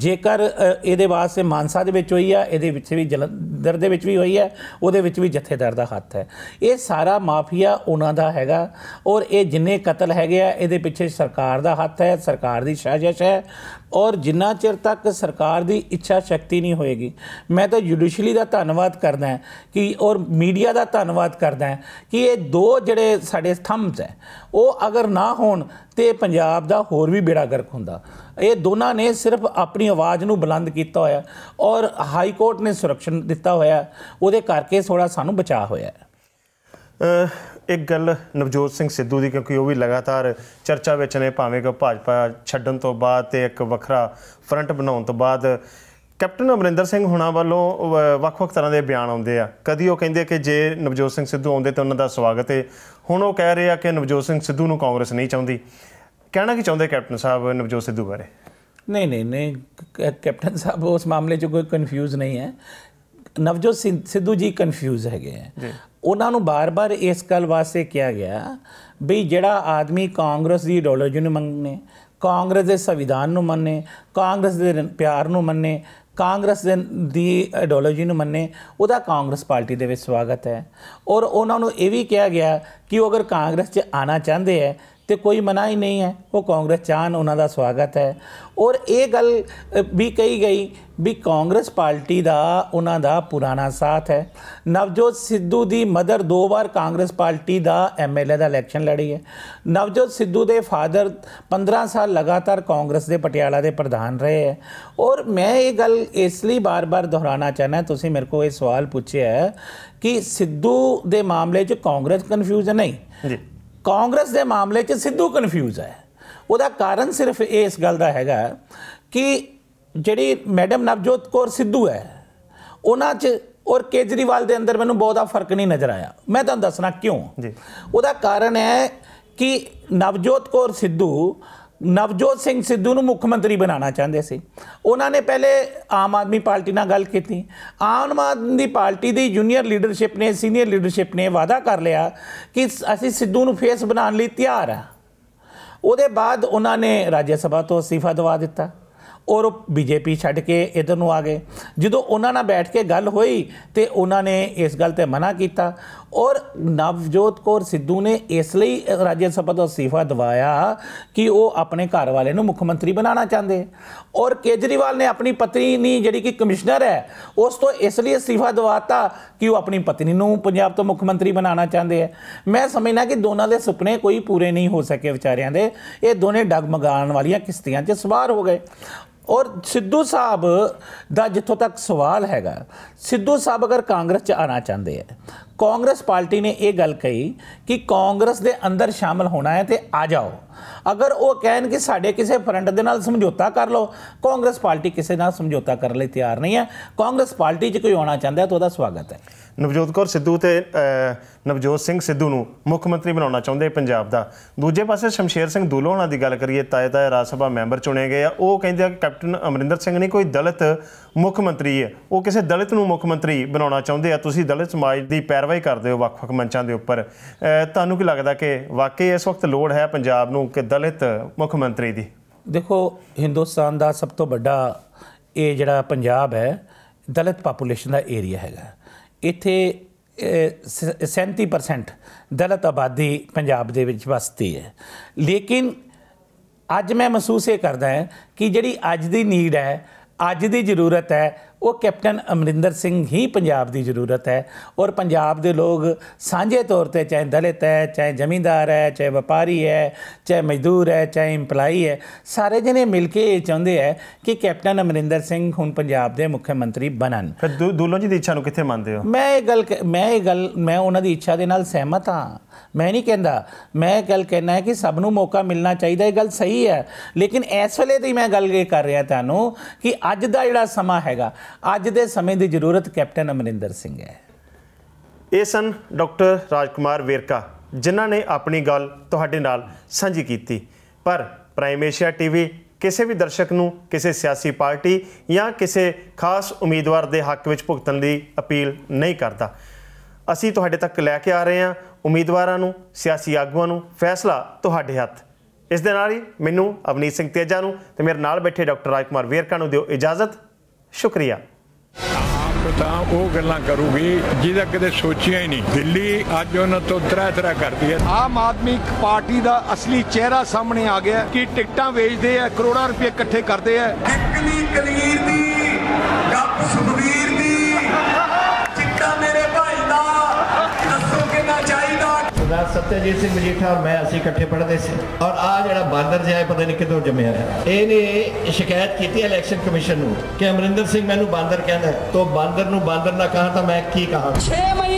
Speaker 1: ਜੇਕਰ ਇਹਦੇ ਵਾਸਤੇ ਮਾਨਸਾ ਦੇ ਵਿੱਚ ਹੋਈ ਹੈ ਇਹਦੇ ਵਿੱਚ ਵੀ ਜਲੰਧਰ ਦੇ ਵਿੱਚ ਵੀ ਹੋਈ ਹੈ ਉਹਦੇ ਵਿੱਚ ਵੀ ਜਥੇਦਾਰ ਦਾ ਹੱਥ ਹੈ ਇਹ ਸਾਰਾ ਮਾਫੀਆ ਉਹਨਾਂ ਦਾ ਹੈਗਾ ਔਰ ਇਹ ਜਿੰਨੇ ਕਤਲ ਹੈਗੇ ਆ ਇਹਦੇ ਪਿੱਛੇ ਸਰਕਾਰ ਦਾ ਹੱਥ ਹੈ ਸਰਕਾਰ ਦੀ ਸਾਜ਼ਿਸ਼ ਹੈ ਔਰ ਜਿੰਨਾ ਚਿਰ ਤੱਕ ਸਰਕਾਰ ਦੀ ਇੱਛਾ ਸ਼ਕਤੀ ਨਹੀਂ ਹੋਏਗੀ ਮੈਂ ਤਾਂ ਜੁਡੀਸ਼ਲੀ ਦਾ ਧੰਨਵਾਦ ਕਰਦਾ ਹਾਂ ਕਿ ਔਰ ਮੀਡੀਆ ਦਾ ਧੰਨਵਾਦ ਕਰਦਾ ਹਾਂ ਕਿ ਇਹ ਦੋ ਜਿਹੜੇ ਸਾਡੇ ਥੰਮਸ ਹੈ ਉਹ ਅਗਰ ਨਾ ਹੋਣ ਤੇ ਪੰਜਾਬ ਦਾ ਹੋਰ ਵੀ ਬੇੜਾ ਗਰਕ ਹੁੰਦਾ ਇਹ ਦੋਨਾਂ ਨੇ ਸਿਰਫ ਆਪਣੀ ਆਵਾਜ਼ ਨੂੰ ਬੁਲੰਦ ਕੀਤਾ ਹੋਇਆ ਔਰ ਹਾਈ ਕੋਰਟ ਨੇ ਸੁਰੱਖਿਆ ਦਿੱਤਾ ਹੋਇਆ ਉਹਦੇ ਕਰਕੇ ਥੋੜਾ ਸਾਨੂੰ ਬਚਾ ਹੋਇਆ ਇੱਕ
Speaker 2: ਗੱਲ ਨਵਜੋਤ ਸਿੰਘ ਸਿੱਧੂ ਦੀ ਕਿਉਂਕਿ ਉਹ ਵੀ ਲਗਾਤਾਰ ਚਰਚਾ ਵਿੱਚ ਨੇ ਭਾਵੇਂ ਕਿ ਭਾਜਪਾ ਛੱਡਣ ਤੋਂ ਬਾਅਦ ਤੇ ਇੱਕ ਵੱਖਰਾ ਫਰੰਟ ਬਣਾਉਣ ਤੋਂ ਬਾਅਦ ਕੈਪਟਨ ਅਮਰਿੰਦਰ ਸਿੰਘ ਹੁਣਾ ਵੱਲੋਂ ਵੱਖ-ਵੱਖ ਤਰ੍ਹਾਂ ਦੇ ਬਿਆਨ ਆਉਂਦੇ ਆ ਕਦੀ ਉਹ ਕਹਿੰਦੇ ਕਿ ਜੇ ਨਵਜੋਤ ਸਿੰਘ ਸਿੱਧੂ ਆਉਂਦੇ ਤਾਂ ਉਹਨਾਂ ਦਾ ਸਵਾਗਤ ਹੈ ਹੁਣ ਉਹ ਕਹਿ ਰਹੇ ਆ ਕਿ ਨਵਜੋਤ ਸਿੰਘ ਸਿੱਧੂ ਨੂੰ ਕਾਂਗਰਸ ਨਹੀਂ ਚਾਹੁੰਦੀ ਕਹਿਣਾ ਕੀ ਚਾਹੁੰਦੇ ਕੈਪਟਨ ਸਾਹਿਬ ਨਵਜੋਤ
Speaker 1: ਸਿੱਧੂ ਬਾਰੇ ਨਹੀਂ ਨਹੀਂ ਨਹੀਂ ਕੈਪਟਨ ਸਾਹਿਬ ਉਸ ਮਾਮਲੇ 'ਚ ਕੋਈ ਕਨਫਿਊਜ਼ ਨਹੀਂ ਹੈ ਨਵਜੋਤ ਸਿੱਧੂ ਜੀ ਕਨਫਿਊਜ਼ ਹੈਗੇ ਆ ਉਹਨਾਂ ਨੂੰ ਬਾਰ-ਬਾਰ ਇਸ ਗੱਲ ਵਾਸਤੇ ਕਿਹਾ ਗਿਆ ਵੀ ਜਿਹੜਾ ਆਦਮੀ ਕਾਂਗਰਸ ਦੀ ਆਈਡੀਓਲੋਜੀ ਨੂੰ ਮੰਨੇ ਕਾਂਗਰਸ ਦੇ ਸੰਵਿਧਾਨ ਨੂੰ ਮੰਨੇ ਕਾਂਗਰਸ ਦੇ ਪਿਆਰ ਨੂੰ ਮੰਨੇ ਕਾਂਗਰਸ ਦੀ ਆਈਡੀਓਲੋਜੀ ਨੂੰ ਮੰਨੇ ਉਹਦਾ ਕਾਂਗਰਸ ਪਾਰਟੀ ਦੇ ਵਿੱਚ ਸਵਾਗਤ ਹੈ ਔਰ ਉਹਨਾਂ ਨੂੰ ਇਹ ਵੀ ਕਿਹਾ ਗਿਆ ਕਿ ਉਹ ਅਗਰ ਕਾਂਗਰਸ 'ਚ ਆਣਾ ਚਾਹੁੰਦੇ ਹੈ ਤੇ ਕੋਈ ਮਨਾਹੀ ਨਹੀਂ ਹੈ ਉਹ ਕਾਂਗਰਸ ਚਾਹਨ ਉਹਨਾਂ ਦਾ ਸਵਾਗਤ ਹੈ ਔਰ ਇਹ ਗੱਲ ਵੀ ਕਹੀ ਗਈ ਵੀ ਕਾਂਗਰਸ ਪਾਰਟੀ ਦਾ ਉਹਨਾਂ ਦਾ ਪੁਰਾਣਾ ਸਾਥ ਹੈ ਨਵਜੋਤ ਸਿੱਧੂ ਦੀ ਮਦਰ ਦੋ ਵਾਰ ਕਾਂਗਰਸ ਪਾਰਟੀ ਦਾ ਐਮਐਲਏ ਦਾ ਇਲੈਕਸ਼ਨ ਲੜੀ ਹੈ ਨਵਜੋਤ ਸਿੱਧੂ ਦੇ ਫਾਦਰ 15 ਸਾਲ ਲਗਾਤਾਰ ਕਾਂਗਰਸ ਦੇ ਪਟਿਆਲਾ ਦੇ ਪ੍ਰਧਾਨ ਰਹੇ ਹੈ ਔਰ ਮੈਂ ਇਹ ਗੱਲ ਇਸ ਲਈ ਬਾਰ-ਬਾਰ ਦੁਹਰਾਉਣਾ ਚਾਹਨਾ ਤੁਸੀਂ ਮੇਰੇ ਕੋਲ ਇਹ ਸਵਾਲ ਪੁੱਛਿਆ ਹੈ ਕਿ ਸਿੱਧੂ ਦੇ ਮਾਮਲੇ 'ਚ ਕਾਂਗਰਸ ਕਨਫਿਊਜ਼ਨ ਨਹੀਂ ਜੀ ਕਾਂਗਰਸ ਦੇ ਮਾਮਲੇ 'ਚ ਸਿੱਧੂ ਕਨਫਿਊਜ਼ ਹੈ ਉਹਦਾ ਕਾਰਨ ਸਿਰਫ ਇਸ ਗੱਲ ਦਾ ਹੈਗਾ ਕਿ ਜਿਹੜੀ ਮੈਡਮ ਨਵਜੋਤ ਕੌਰ ਸਿੱਧੂ ਹੈ ਉਹਨਾਂ 'ਚ ਔਰ ਕੇਜਰੀਵਾਲ ਦੇ ਅੰਦਰ ਮੈਨੂੰ ਬਹੁਤਾ ਫਰਕ ਨਹੀਂ ਨਜ਼ਰ ਆਇਆ ਮੈਂ ਤੁਹਾਨੂੰ ਦੱਸਣਾ ਕਿਉਂ ਜੀ ਉਹਦਾ ਕਾਰਨ ਹੈ ਕਿ ਨਵਜੋਤ ਕੌਰ ਸਿੱਧੂ ਨਵਜੋਤ ਸਿੰਘ ਸਿੱਧੂ ਨੂੰ ਮੁੱਖ ਮੰਤਰੀ ਬਣਾਉਣਾ ਚਾਹੁੰਦੇ ਸੀ ਉਹਨਾਂ ਨੇ ਪਹਿਲੇ ਆਮ ਆਦਮੀ ਪਾਰਟੀ ਨਾਲ ਗੱਲ ਕੀਤੀ ਆਮ ਆਦਮੀ ਪਾਰਟੀ ਦੀ ਜੂਨੀਅਰ ਲੀਡਰਸ਼ਿਪ ਨੇ ਸੀਨੀਅਰ ਲੀਡਰਸ਼ਿਪ ਨੇ ਵਾਅਦਾ ਕਰ ਲਿਆ ਕਿ ਅਸੀਂ ਸਿੱਧੂ ਨੂੰ ਫੇਸ ਬਣਾਉਣ ਲਈ ਤਿਆਰ ਆ ਉਹਦੇ ਬਾਅਦ ਉਹਨਾਂ ਨੇ ਰਾਜ ਸਭਾ ਤੋਂ ਅਸਤੀਫਾ ਦਵਾ ਦਿੱਤਾ ਔਰ ਉਹ ਬੀਜੇਪੀ ਛੱਡ ਕੇ ਇਧਰ ਨੂੰ ਆ ਗਏ ਜਦੋਂ ਉਹਨਾਂ ਨਾਲ ਬੈਠ ਕੇ ਗੱਲ ਹੋਈ ਤੇ ਉਹਨਾਂ ਨੇ ਇਸ ਗੱਲ ਤੇ ਮਨਾ ਕੀਤਾ ਔਰ ਨਵਜੋਤ ਕੌਰ ਸਿੱਧੂ ਨੇ ਇਸ ਲਈ ਰਾਜ ਸਭਾ ਤੋਂ ਅਸਤੀਫਾ ਦਵਾਇਆ ਕਿ ਉਹ ਆਪਣੇ ਘਰ ਵਾਲੇ ਨੂੰ ਮੁੱਖ ਮੰਤਰੀ ਬਣਾਉਣਾ ਚਾਹੁੰਦੇ ਔਰ ਕੇਜਰੀਵਾਲ ਨੇ ਆਪਣੀ ਪਤਨੀ ਨਹੀਂ ਜਿਹੜੀ ਕਿ ਕਮਿਸ਼ਨਰ ਹੈ ਉਸ ਤੋਂ ਇਸ ਲਈ ਅਸਤੀਫਾ ਦਵਾਤਾ ਕਿ ਉਹ ਆਪਣੀ ਪਤਨੀ ਨੂੰ ਪੰਜਾਬ ਤੋਂ ਮੁੱਖ ਮੰਤਰੀ ਬਣਾਉਣਾ ਚਾਹੁੰਦੇ ਹੈ ਮੈਂ ਸਮਝਣਾ ਕਿ ਦੋਨਾਂ ਦੇ ਸੁਪਨੇ ਕੋਈ ਪੂਰੇ ਨਹੀਂ ਹੋ ਸਕੇ ਵਿਚਾਰਿਆਂ ਦੇ ਇਹ ਦੋਨੇ ਡਗਮਗਾਉਣ ਵਾਲੀਆਂ ਕਿਸ਼ਤੀਆਂ 'ਚ ਸਵਾਰ ਹੋ ਗਏ ਔਰ ਸਿੱਧੂ ਸਾਹਿਬ ਦਾ ਜਿੱਥੋਂ ਤੱਕ ਸਵਾਲ ਹੈਗਾ ਸਿੱਧੂ ਸਾਹਿਬ ਅਗਰ ਕਾਂਗਰਸ 'ਚ ਆਣਾ ਚਾਹੁੰਦੇ ਹੈ ਕਾਂਗਰਸ ਪਾਰਟੀ ਨੇ ਇਹ ਗੱਲ ਕਹੀ ਕਿ ਕਾਂਗਰਸ ਦੇ ਅੰਦਰ ਸ਼ਾਮਲ ਹੋਣਾ ਹੈ ਤੇ ਆ ਜਾਓ ਅਗਰ ਉਹ ਕਹਿਣ ਕਿ ਸਾਡੇ ਕਿਸੇ ਫਰੰਟ ਦੇ ਨਾਲ ਸਮਝੌਤਾ ਕਰ ਲਓ ਕਾਂਗਰਸ ਪਾਰਟੀ ਕਿਸੇ ਨਾਲ ਸਮਝੌਤਾ ਕਰਨ ਲਈ ਤਿਆਰ ਨਹੀਂ ਹੈ ਕਾਂਗਰਸ ਪਾਰਟੀ 'ਚ ਕੋਈ ਆਉਣਾ ਚਾਹੁੰਦਾ ਤਾਂ ਉਹਦਾ ਸਵਾਗਤ ਹੈ
Speaker 2: ਨਵਜੋਤ ਕੌਰ ਸਿੱਧੂ ਤੇ ਨਵਜੋਤ ਸਿੰਘ ਸਿੱਧੂ ਨੂੰ ਮੁੱਖ ਮੰਤਰੀ ਬਣਾਉਣਾ ਚਾਹੁੰਦੇ ਪੰਜਾਬ ਦਾ ਦੂਜੇ ਪਾਸੇ ਸ਼ਮਸ਼ੇਰ ਸਿੰਘ ਦੂਲੋ ਹੁਣਾਂ ਦੀ ਗੱਲ ਕਰੀਏ ਤਾਏ ਤਾਏ ਰਾਜ ਸਭਾ ਮੈਂਬਰ ਚੁਣੇ ਗਏ ਆ ਉਹ ਕਹਿੰਦੇ ਆ ਕੈਪਟਨ ਅਮਰਿੰਦਰ ਸਿੰਘ ਨਹੀਂ ਕੋਈ ਦਲਿਤ ਮੁੱਖ ਮੰਤਰੀ ਹੈ ਉਹ ਕਿਸੇ ਦਲਿਤ ਨੂੰ ਮੁੱਖ ਮੰਤਰੀ ਬਣਾਉਣਾ ਚਾਹੁੰਦੇ ਆ ਤੁਸੀਂ ਦਲਿਤ ਸਮਾਜ ਦੀ ਪੈਰਵਾਈ ਕਰਦੇ ਹੋ ਵੱਖ-ਵੱਖ ਮੰਚਾਂ ਦੇ ਉੱਪਰ ਤੁਹਾਨੂੰ ਕੀ ਲੱਗਦਾ ਕਿ ਵਾਕਈ ਇਸ ਵਕਤ ਲੋੜ ਹੈ ਪੰਜਾਬ ਨੂੰ ਕਿ ਦਲਿਤ ਮੁੱਖ ਮੰਤਰੀ ਦੀ
Speaker 1: ਦੇਖੋ ਹਿੰਦੁਸਤਾਨ ਦਾ ਸਭ ਤੋਂ ਵੱਡਾ ਇਹ ਜਿਹੜਾ ਪੰਜਾਬ ਹੈ ਦਲਿਤ ਪਾਪੂਲੇਸ਼ਨ ਦਾ ਏਰੀਆ ਹੈਗਾ ਇੱਥੇ 37% ਦਲਿਤ ਆਬਾਦੀ ਪੰਜਾਬ ਦੇ ਵਿੱਚ ਵਸਦੀ ਹੈ ਲੇਕਿਨ ਅੱਜ ਮੈਂ ਮਹਿਸੂਸ ਇਹ ਕਰਦਾ ਹਾਂ ਕਿ ਜਿਹੜੀ ਅੱਜ ਦੀ ਨੀਡ ਹੈ ਅੱਜ ਦੀ ਜ਼ਰੂਰਤ ਹੈ ਉਹ ਕੈਪਟਨ ਅਮਰਿੰਦਰ ਸਿੰਘ ਹੀ ਪੰਜਾਬ ਦੀ ਜ਼ਰੂਰਤ ਹੈ ਔਰ ਪੰਜਾਬ ਦੇ ਲੋਕ ਸਾਂਝੇ ਤੌਰ ਤੇ ਚਾਹੇ ਦਲਿਤ ਹੈ ਚਾਹੇ ਜ਼ਮੀਂਦਾਰ ਹੈ ਚਾਹੇ ਵਪਾਰੀ ਹੈ ਚਾਹੇ ਮਜ਼ਦੂਰ ਹੈ ਚਾਹੇ EMPLOYEE ਹੈ ਸਾਰੇ ਜਣੇ ਮਿਲ ਕੇ ਇਹ ਚਾਹੁੰਦੇ ਹੈ ਕਿ ਕੈਪਟਨ ਅਮਰਿੰਦਰ ਸਿੰਘ ਹੁਣ ਪੰਜਾਬ ਦੇ ਮੁੱਖ ਮੰਤਰੀ ਬਣਨ ਫਿਰ ਦੂਲੋਂ ਜੀ ਦੀ ਇੱਛਾ ਨੂੰ ਕਿੱਥੇ ਮੰਨਦੇ ਹੋ ਮੈਂ ਇਹ ਗੱਲ ਮੈਂ ਇਹ ਗੱਲ ਮੈਂ ਉਹਨਾਂ ਦੀ ਇੱਛਾ ਦੇ ਨਾਲ ਸਹਿਮਤ ਹਾਂ ਮੈਂ ਨਹੀਂ ਕਹਿੰਦਾ ਮੈਂ ਗੱਲ ਕਹਿਣਾ ਹੈ ਕਿ ਸਭ ਨੂੰ ਮੌਕਾ ਮਿਲਣਾ ਚਾਹੀਦਾ ਇਹ ਗੱਲ ਸਹੀ ਹੈ ਲੇਕਿਨ ਇਸ ਵੇਲੇ ਦੀ ਮੈਂ ਗੱਲ ਇਹ ਕਰ ਰਿਹਾ ਤੁਹਾਨੂੰ ਕਿ ਅੱਜ ਦਾ ਜਿਹੜਾ ਸਮਾਂ ਹੈਗਾ ਅੱਜ ਦੇ ਸਮੇਂ ਦੀ ਜ਼ਰੂਰਤ ਕੈਪਟਨ ਅਮਰਿੰਦਰ ਸਿੰਘ ਹੈ
Speaker 2: ਇਹ ਸਨ ਡਾਕਟਰ ਰਾਜਕੁਮਾਰ ਵੇਰਕਾ ਜਿਨ੍ਹਾਂ ਨੇ ਆਪਣੀ ਗੱਲ ਤੁਹਾਡੇ ਨਾਲ ਸਾਂਝੀ ਕੀਤੀ ਪਰ ਪ੍ਰਾਈਮ ਏਸ਼ੀਆ ਟੀਵੀ ਕਿਸੇ ਵੀ ਦਰਸ਼ਕ ਨੂੰ ਕਿਸੇ ਸਿਆਸੀ ਪਾਰਟੀ ਜਾਂ ਕਿਸੇ ਖਾਸ ਉਮੀਦਵਾਰ ਦੇ ਹੱਕ ਵਿੱਚ ਭੁਗਤਣ ਦੀ ਅਪੀਲ ਨਹੀਂ ਕਰਦਾ ਅਸੀਂ ਤੁਹਾਡੇ ਤੱਕ ਲੈ ਕੇ ਆ ਰਹੇ ਹਾਂ ਉਮੀਦਵਾਰਾਂ ਨੂੰ ਸਿਆਸੀ ਆਗੂਆਂ ਨੂੰ ਫੈਸਲਾ ਤੁਹਾਡੇ ਹੱਥ ਇਸ ਦੇ ਨਾਲ ਹੀ ਮੈਨੂੰ ਅਵਨੀਤ ਸਿੰਘ ਤੇਜਾ ਨੂੰ ਤੇ ਮੇਰੇ ਨਾਲ ਬੈਠੇ ਡਾਕਟਰ ਰਾਜਕੁਮਾਰ ਵੇਰਕਾ ਨੂੰ ਦਿਓ ਇਜਾਜ਼ਤ ਸ਼ੁਕਰੀਆ
Speaker 1: ਤਾਂ ਉਹ ਗੱਲਾਂ ਕਰੂਗੀ ਜਿਹਦਾ ਕਦੇ ਸੋਚਿਆ ਹੀ ਨਹੀਂ ਦਿੱਲੀ ਅੱਜ ਉਹਨਾਂ ਤੋਂ ਤਰਾ ਤਰਾ ਕਰਦੀ ਹੈ ਆਮ ਆਦਮੀ ਪਾਰਟੀ ਦਾ ਅਸਲੀ ਚਿਹਰਾ ਸਾਹਮਣੇ ਆ ਗਿਆ ਕਿ ਟਿਕਟਾਂ ਵੇਚਦੇ ਆ ਕਰੋੜਾਂ ਰੁਪਏ ਇਕੱਠੇ ਕਰਦੇ ਆ ਨਹੀਂ ਕਲੀਰ ਦੀ ਗੱਪ ਸੁਣਦੀ ਸਤਿਆਜੀਤ ਸਿੰਘ ਮਜੀਠਾ ਮੈਂ ਅਸੀਂ ਇਕੱਠੇ ਪੜ੍ਹਦੇ ਸੀ ਔਰ ਆ ਜਿਹੜਾ ਬਾਂਦਰ ਜਿਹਾ ਪਤਾ ਨਹੀਂ ਕਿੱਥੋਂ ਜੰਮਿਆ ਹੈ ਇਹਨੇ ਸ਼ਿਕਾਇਤ ਕੀਤੀ ਇਲੈਕਸ਼ਨ ਕਮਿਸ਼ਨ ਨੂੰ ਕਿ ਅਮਰਿੰਦਰ ਸਿੰਘ ਮੈਨੂੰ ਬਾਂਦਰ ਕਹਿੰਦਾ ਤੋ ਬਾਂਦਰ ਨੂੰ ਬਾਂਦਰ ਨਾ ਕਹਾ ਤਾਂ ਮੈਂ ਕੀ ਕਹਾ 6